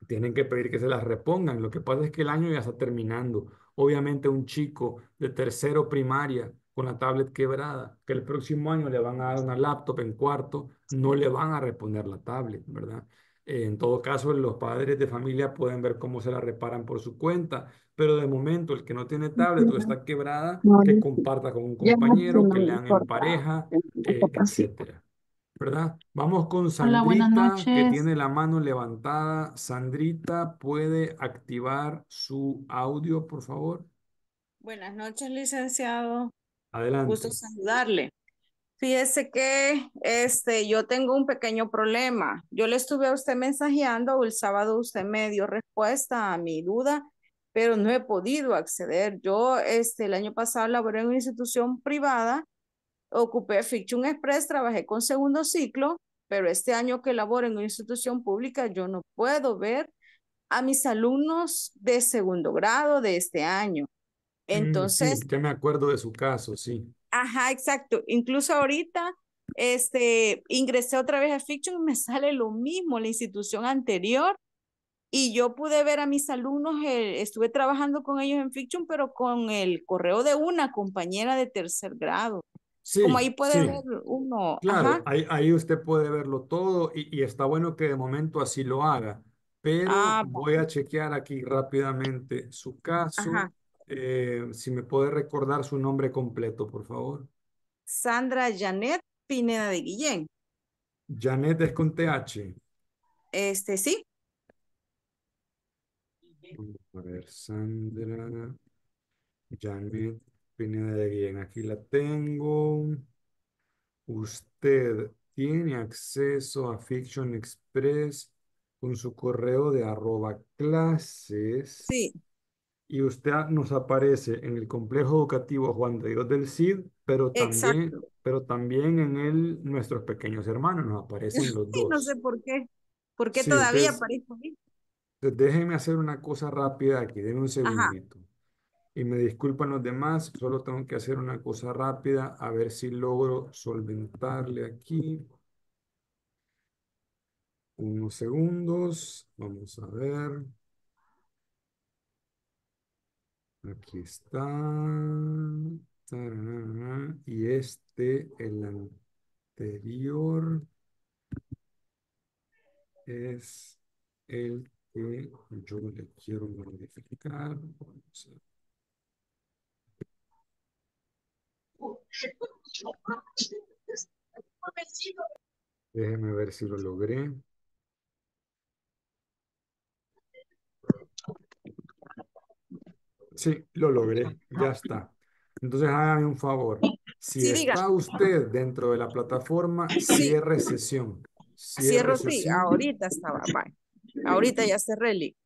Tienen que pedir que se las repongan. Lo que pasa es que el año ya está terminando. Obviamente un chico de tercero primaria con la tablet quebrada, que el próximo año le van a dar una laptop en cuarto, no le van a reponer la tablet, ¿verdad? Eh, en todo caso, los padres de familia pueden ver cómo se la reparan por su cuenta, pero de momento el que no tiene tablet o está quebrada, que comparta con un compañero, que lean en pareja, este eh, etcétera. ¿Verdad? Vamos con Sandrita, que tiene la mano levantada. Sandrita, ¿puede activar su audio, por favor? Buenas noches, licenciado. Adelante. Gusto saludarle. Fíjese que este, yo tengo un pequeño problema. Yo le estuve a usted mensajeando, el sábado usted me dio respuesta a mi duda, pero no he podido acceder. Yo este, el año pasado laboré en una institución privada, ocupé Fiction Express, trabajé con segundo ciclo, pero este año que laboro en una institución pública yo no puedo ver a mis alumnos de segundo grado de este año. Mm, Entonces. Sí, me acuerdo de su caso, sí. Ajá, exacto. Incluso ahorita este, ingresé otra vez a Fiction y me (laughs) sale lo mismo, la institución anterior. Y yo pude ver a mis alumnos, eh, estuve trabajando con ellos en Fiction, pero con el correo de una compañera de tercer grado. Sí, Como ahí puede ver uno. Claro, ahí, usted puede verlo todo y, está bueno que de momento así lo haga. Pero ah, voy a chequear aquí rápidamente su caso. Ajá. Eh, si me puede recordar su nombre completo, por favor. Sandra Janet Pineda de Guillén. Janet es con TH. Este, sí. A ver, Sandra Janet Pineda de Guillén. Aquí la tengo. Usted tiene acceso a Fiction Express con su correo de arroba clases. Sí y usted nos aparece en el complejo educativo Juan de Dios del Cid, pero también, pero también en el nuestros pequeños hermanos nos aparecen los (laughs) dos. no sé por qué, por qué todavía aparezco aquí. Déjenme hacer una cosa rápida aquí, denme un segundito. Y me disculpan los demás, solo tengo que hacer una cosa rápida, a ver si logro solventarle aquí. Unos segundos, vamos a ver. Aquí está. Y este, el anterior, es el que yo le quiero modificar. Déjeme ver si lo logré. Sí, lo logré, ya ah. está. Entonces hágame un favor. Si está usted dentro de la plataforma, cierre sesión. Cierro Sí. ahorita estaba, bye. Ahorita ya cerré el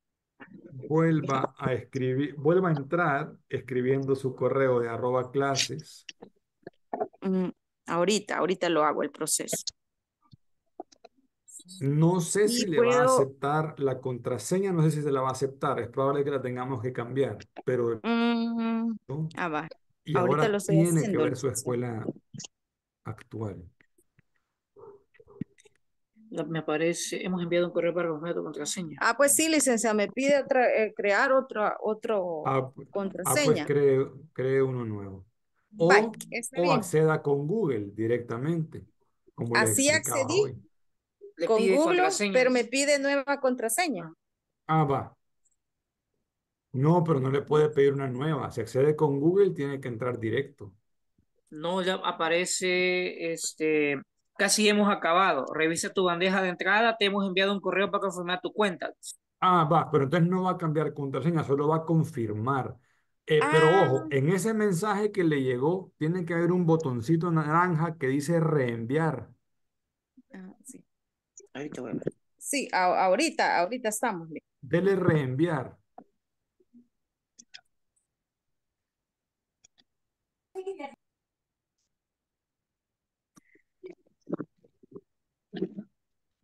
Vuelva a escribir, vuelva a entrar escribiendo su correo de arroba clases. Mm, ahorita, ahorita lo hago el proceso. No sé si le va a aceptar la contraseña, no sé si se la va a aceptar. Es probable que la tengamos que cambiar, pero. Mm, ah, va. Ahorita ahora lo tiene que ver su escuela actual. Me aparece, hemos enviado un correo para confirmar tu contraseña. Ah, pues sí, licencia, me pide eh, crear otra otro contraseña. Ah, ah, pues cree, uno nuevo. O, acceda con Google directamente. Como Así accedí con Google, pero me pide nueva contraseña. Ah, va. No, pero no le puede pedir una nueva. Si accede con Google, tiene que entrar directo. No, ya aparece, este, casi hemos acabado. Revisa tu bandeja de entrada, te hemos enviado un correo para confirmar tu cuenta. Ah, va, pero entonces no va a cambiar contraseña, solo va a confirmar. Eh, pero ah. ojo, en ese mensaje que le llegó, tiene que haber un botoncito naranja que dice reenviar. Ah, sí. Ahorita voy a Sí, ahorita, ahorita estamos. Dele reenviar.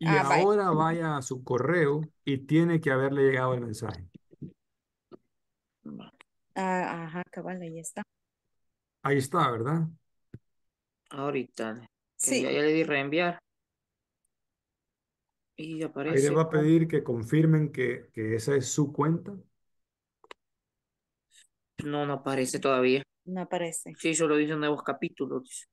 Y ah, ahora vaya a su correo y tiene que haberle llegado el mensaje. Ah, ajá, cabal, ahí está. Ahí está, ¿verdad? Ahorita. Sí. ya le di reenviar. Y aparece. Ahí les va a pedir que confirmen que, que esa es su cuenta. No, no aparece todavía. No aparece. Sí, solo dice nuevos capítulos.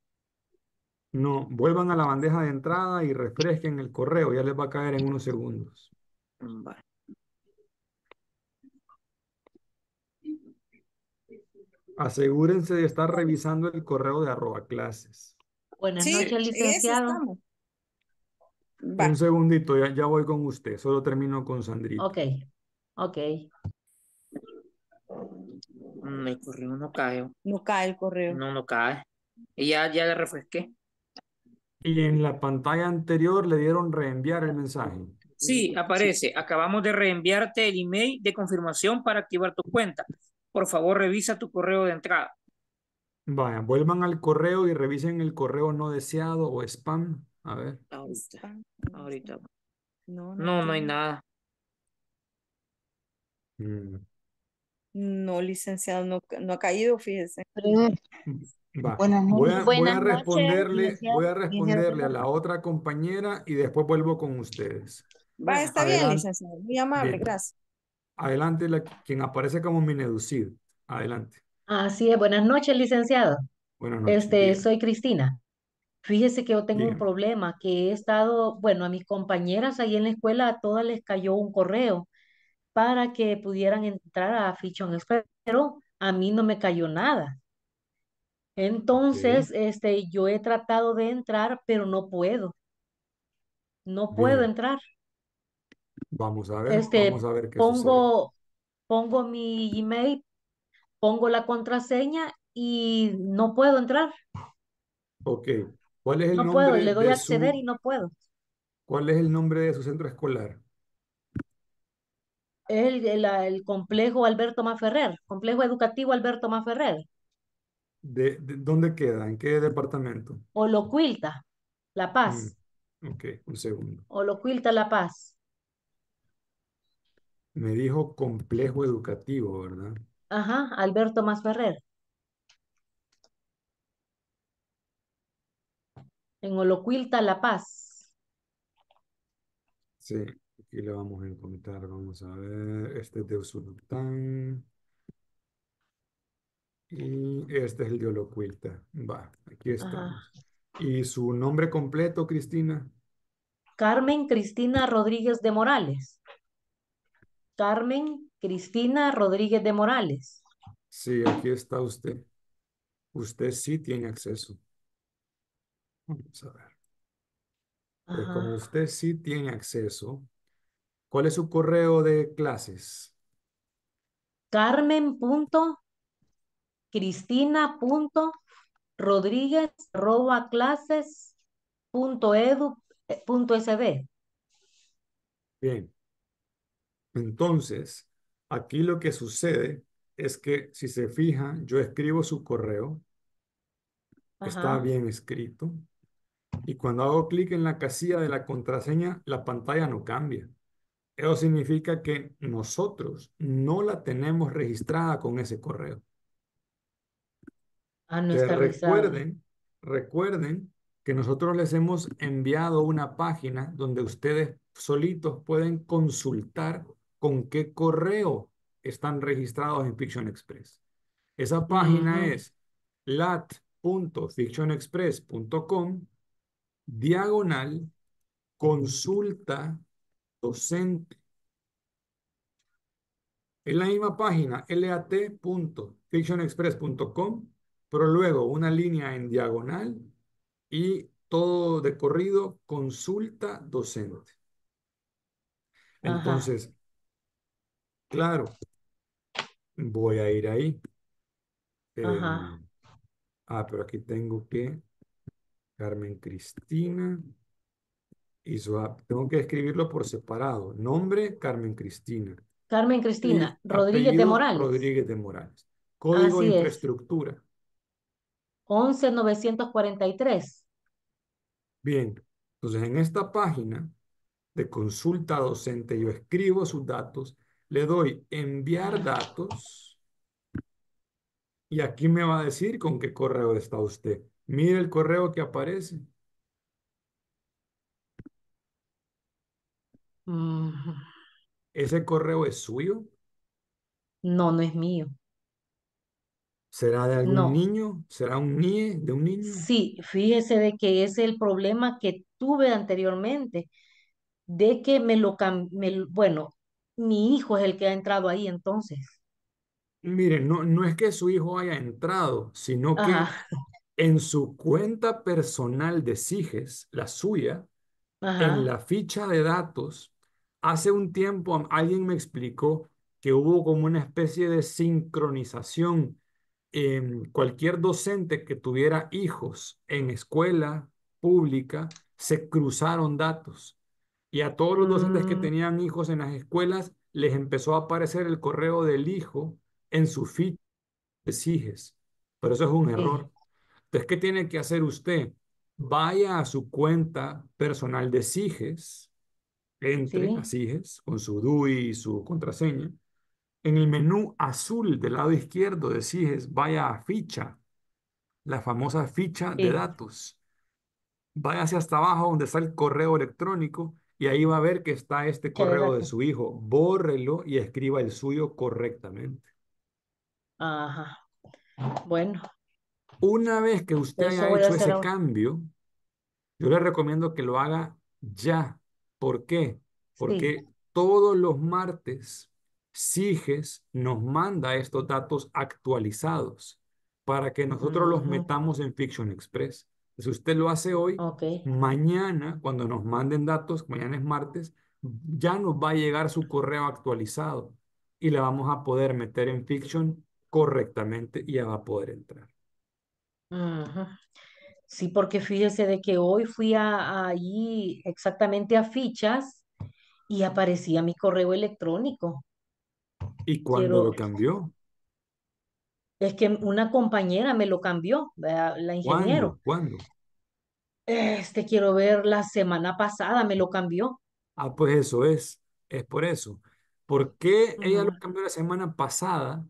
No, vuelvan a la bandeja de entrada y refresquen el correo. Ya les va a caer en unos segundos. Asegúrense de estar revisando el correo de arroba clases. Buenas noches, licenciado. Un segundito, ya, voy con usted. Solo termino con Sandrita. Ok, ok. Mm, el correo no cae. No cae el correo. No, no cae. Y ya, ya le refresqué. Y en la pantalla anterior le dieron reenviar el mensaje. Sí, aparece. Acabamos de reenviarte el email de confirmación para activar tu cuenta. Por favor, revisa tu correo de entrada. Vaya, vuelvan al correo y revisen el correo no deseado o spam. A ver. Ah, ah, Ahorita. No, no, hay nada. Mm. No, licenciado, no, ha caído, fíjese. Mm. Buenas noches. Voy a, responderle, voy a responderle a la otra compañera y después vuelvo con ustedes. Va, está bien, licenciado. Muy amable, gracias. Adelante, quien aparece como mi Adelante. Así es, buenas noches, licenciado. Buenas noches. Este, soy Cristina. Fíjese que yo tengo un problema, que he estado, bueno, a mis compañeras ahí en la escuela a todas les cayó un correo para que pudieran entrar a Fichon Express, pero a mí no me cayó nada. Entonces, este, yo he tratado de entrar, pero no puedo. No puedo entrar. Vamos a ver, este, vamos a ver qué pongo, sucede. pongo mi email, pongo la contraseña y no puedo entrar. Ok, el no puedo, le doy a acceder y no puedo. ¿Cuál es el nombre de su centro escolar? El, el, complejo Alberto Maferrer, complejo educativo Alberto Maferrer. De, ¿Dónde queda? ¿En qué departamento? Olocuilta, La Paz. Mm, ok, un segundo. Olocuilta, La Paz. Me dijo complejo educativo, ¿verdad? Ajá, Alberto Maferrer. en Holocuilta, La Paz. Sí, aquí le vamos a encontrar. Vamos a ver. Este es de Usulután. Y este es el de Holocuilta. Va, aquí está. ¿Y su nombre completo, Cristina? Carmen Cristina Rodríguez de Morales. Carmen Cristina Rodríguez de Morales. Sí, aquí está usted. Usted sí tiene acceso. Vamos a ver. Eh, como usted sí tiene acceso, ¿cuál es su correo de clases? Carmen Cristina Rodríguez clases eh, Bien. Entonces, aquí lo que sucede es que si se fija yo escribo su correo. Está bien escrito. Y cuando hago clic en la casilla de la contraseña, la pantalla no cambia. Eso significa que nosotros no la tenemos registrada con ese correo. Ah, recuerden, recuerden que nosotros les hemos enviado una página donde ustedes solitos pueden consultar con qué correo están registrados en Fiction Express. Esa página es lat.fictionexpress.com diagonal consulta docente. En la misma página, lat.fictionexpress.com, pero luego una línea en diagonal y todo de corrido, consulta docente. Entonces, claro, voy a ir ahí. Em, ah, pero aquí tengo que Carmen Cristina. Y Tengo que escribirlo por separado. Nombre, Carmen Cristina. Carmen Cristina. Rodríguez de Morales. Rodríguez de Morales. Código de infraestructura. 11943. Bien. Entonces, en esta página de consulta docente, yo escribo sus datos, le doy enviar datos y aquí me va a decir con qué correo está usted. Mire el correo que aparece. ¿Ese correo es suyo? No, no es mío. ¿Será de algún niño? ¿Será un NIE de un niño? Sí, fíjese de que es el problema que tuve anteriormente, de que me lo cambió... bueno, mi hijo es el que ha entrado ahí entonces. Mire, no, no es que su hijo haya entrado, sino que en su cuenta personal de SIGES, la suya, en la ficha de datos, hace un tiempo alguien me explicó que hubo como una especie de sincronización. Em, cualquier docente que tuviera hijos en escuela pública, se cruzaron datos. Y a todos los docentes que mm. tenían hijos en las escuelas, les empezó a aparecer el correo del hijo en su ficha de SIGES. Pero eso es un error. ¿qué tiene que hacer usted? Vaya a su cuenta personal de SIGES, entre a SIGES con su DUI y su contraseña. En el menú azul del lado izquierdo de SIGES, vaya a ficha, la famosa ficha de datos. hacia hasta abajo donde está el correo electrónico y ahí va a ver que está este correo de su hijo. Bórrelo y escriba el suyo correctamente. Ajá. Bueno, una vez que usted haya hecho ese cambio, yo le recomiendo que lo haga ya. ¿Por qué? Porque todos los martes SIGES nos manda estos datos actualizados para que nosotros los mm. metamos en Fiction Express. Si usted lo hace hoy, mañana, cuando nos manden datos, mañana es martes, ya nos va a llegar su correo actualizado y la vamos a poder meter en Fiction correctamente y ya va a poder entrar. Sí, porque fíjese de que hoy fui a, allí exactamente a fichas y aparecía mi correo electrónico. ¿Y cuándo lo cambió? es que una compañera me lo cambió, la ingeniero. ¿Cuándo? Este quiero ver, la semana pasada me lo cambió. Ah, pues eso es, es por eso. ¿Por qué ella lo cambió la semana pasada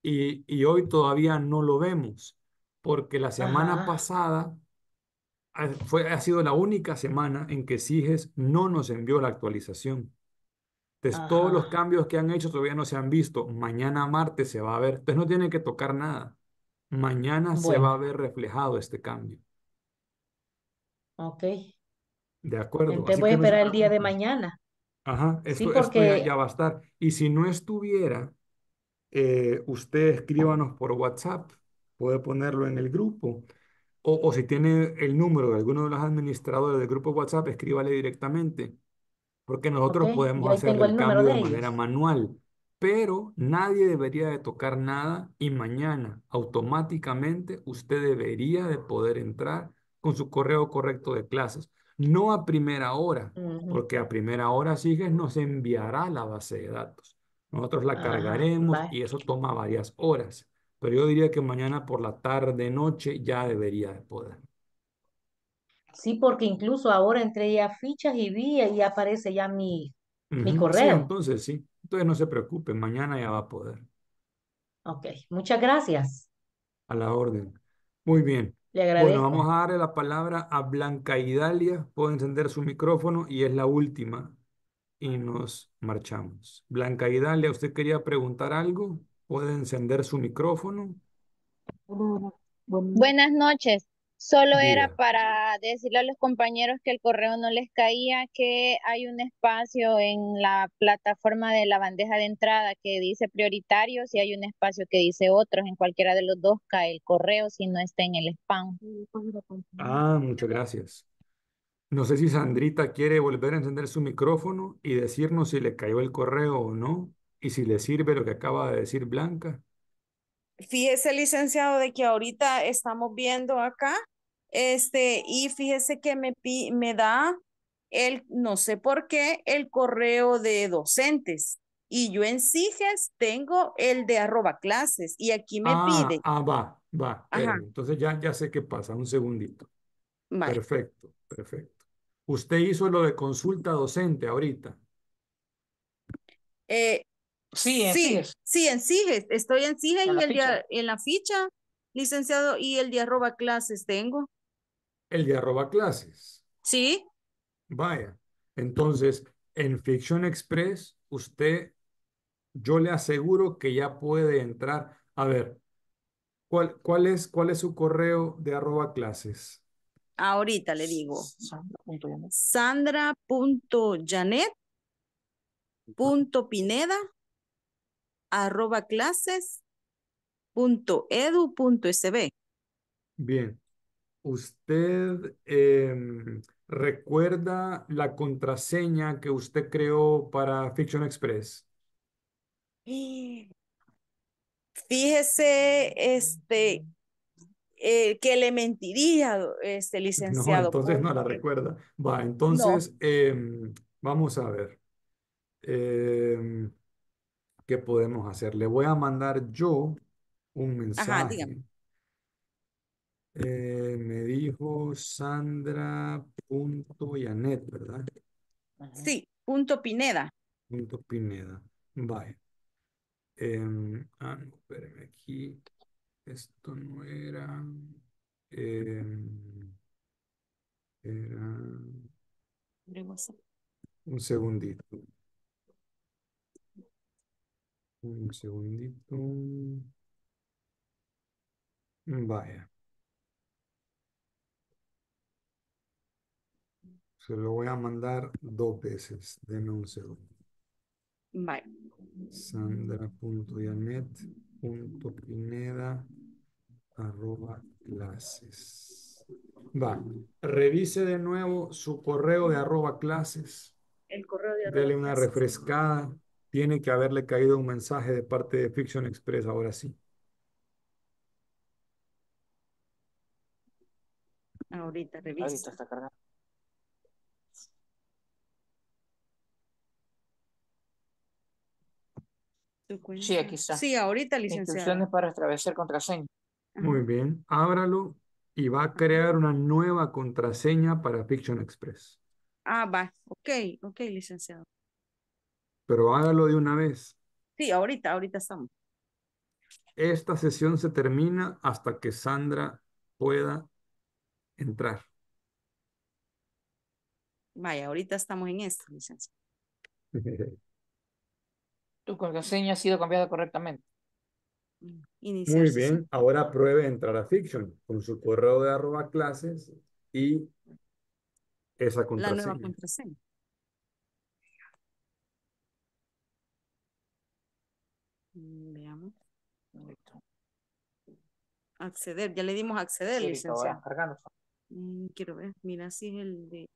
y, y hoy todavía no lo vemos? porque la semana pasada eh, fue, ha sido la única semana en que SIGES no nos envió la actualización. Entonces, todos los cambios que han hecho todavía no se han visto. Mañana martes se va a ver. Entonces, no tiene que tocar nada. Mañana se va a ver reflejado este cambio. Ok. De acuerdo. Te voy a esperar el día de mañana. Ajá, esto, ya, va a estar. Y si no estuviera, eh, usted escríbanos por WhatsApp puede ponerlo en el grupo. O, si tiene el número de alguno de los administradores del grupo WhatsApp, escríbale directamente, porque nosotros podemos hacer el, cambio de, manera manual, pero nadie debería de tocar nada y mañana automáticamente usted debería de poder entrar con su correo correcto de clases no a primera hora, porque a primera hora sigue, nos enviará la base de datos. Nosotros la ah, cargaremos y eso toma varias horas pero yo diría que mañana por la tarde, noche, ya debería poder. Sí, porque incluso ahora entre ya fichas y vi y aparece ya mi, mi correo. entonces sí, entonces no se preocupe, mañana ya va a poder. Ok, muchas gracias. A la orden. Muy bien. Le agradezco. Bueno, vamos a darle la palabra a Blanca Idalia. Puede encender su micrófono y es la última. Y nos marchamos. Blanca Idalia, ¿usted quería preguntar algo? Puede encender su micrófono. Buenas noches. Solo era para decirle a los compañeros que el correo no les caía, que hay un espacio en la plataforma de la bandeja de entrada que dice prioritarios y hay un espacio que dice otros. En cualquiera de los dos cae el correo si no está en el spam. Ah, muchas gracias. No sé si Sandrita quiere volver a encender su micrófono y decirnos si le cayó el correo o no. ¿Y si le sirve lo que acaba de decir Blanca? Fíjese, licenciado, de que ahorita estamos viendo acá, este, y fíjese que me, me da el, no sé por qué, el correo de docentes. Y yo en CIGES tengo el de arroba clases y aquí me ah, pide. Ah, va, va. Entonces ya, ya sé qué pasa, un segundito. Perfecto, perfecto. Usted hizo lo de consulta docente ahorita. Eh, Sí, en sí, sí, Estoy en CIGES y el en la ficha, licenciado, y el de arroba clases tengo. El de arroba clases. Sí. Vaya. Entonces, en Fiction Express, usted, yo le aseguro que ya puede entrar. A ver, ¿cuál, cuál, es, cuál es su correo de arroba clases? Ahorita le digo. Sandra.janet.pineda arroba clases punto edu punto sb. Bien. ¿Usted em, recuerda la contraseña que usted creó para Fiction Express? Fíjese, este, eh, que le mentiría, este (laughs) licenciado. entonces no la recuerda. Va, entonces em, vamos a ver. Em, ¿qué podemos hacer? Le voy a mandar yo un mensaje. Eh, me dijo Sandra me dijo Sandra.yanet, ¿verdad? Sí, punto Pineda. Punto Pineda. vaya em, ah, no, aquí. Esto no era. Em, era. Un segundito. Un segundito. Vaya. Se lo voy a mandar dos veces. Denme un segundo. Vale. Sandra.yanet.pineda arroba clases. Va. Revise de nuevo su correo de arroba clases. El correo de Dele una refrescada tiene que haberle caído un mensaje de parte de Fiction Express ahora sí. Ahorita revisa. Ahorita está Sí, aquí está. Sí, ahorita, licenciado. Instrucciones para atravesar contraseña. Muy bien. Ábralo y va a crear una nueva contraseña para Fiction Express. Ah, va. Ok, ok, licenciado pero hágalo de una vez. Sí, ahorita, ahorita estamos. Esta sesión se termina hasta que Sandra pueda entrar. Vaya, ahorita estamos en esto, licencia. (laughs) tu contraseña ha sido cambiada correctamente. Mm, Muy bien, ahora pruebe entrar a Fiction con su correo de arroba clases y esa contraseña. La nueva contraseña. Mm, veamos. Acceder, ya le dimos acceder, licenciado. Mm, quiero ver, mira si es el de...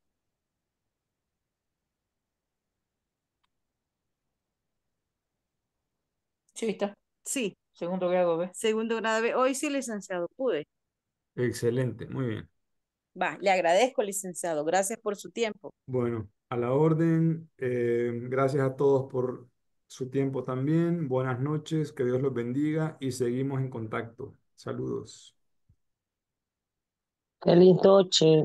Sí, está. Sí. Segundo grado B. Segundo grado B. Hoy sí, licenciado, pude. Excelente, muy bien. Va, le agradezco, licenciado. Gracias por su tiempo. Bueno, a la orden. Eh, gracias a todos por su tiempo también. Buenas noches, que Dios los bendiga y seguimos en contacto. Saludos. Feliz noche.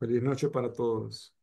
Feliz noche para todos.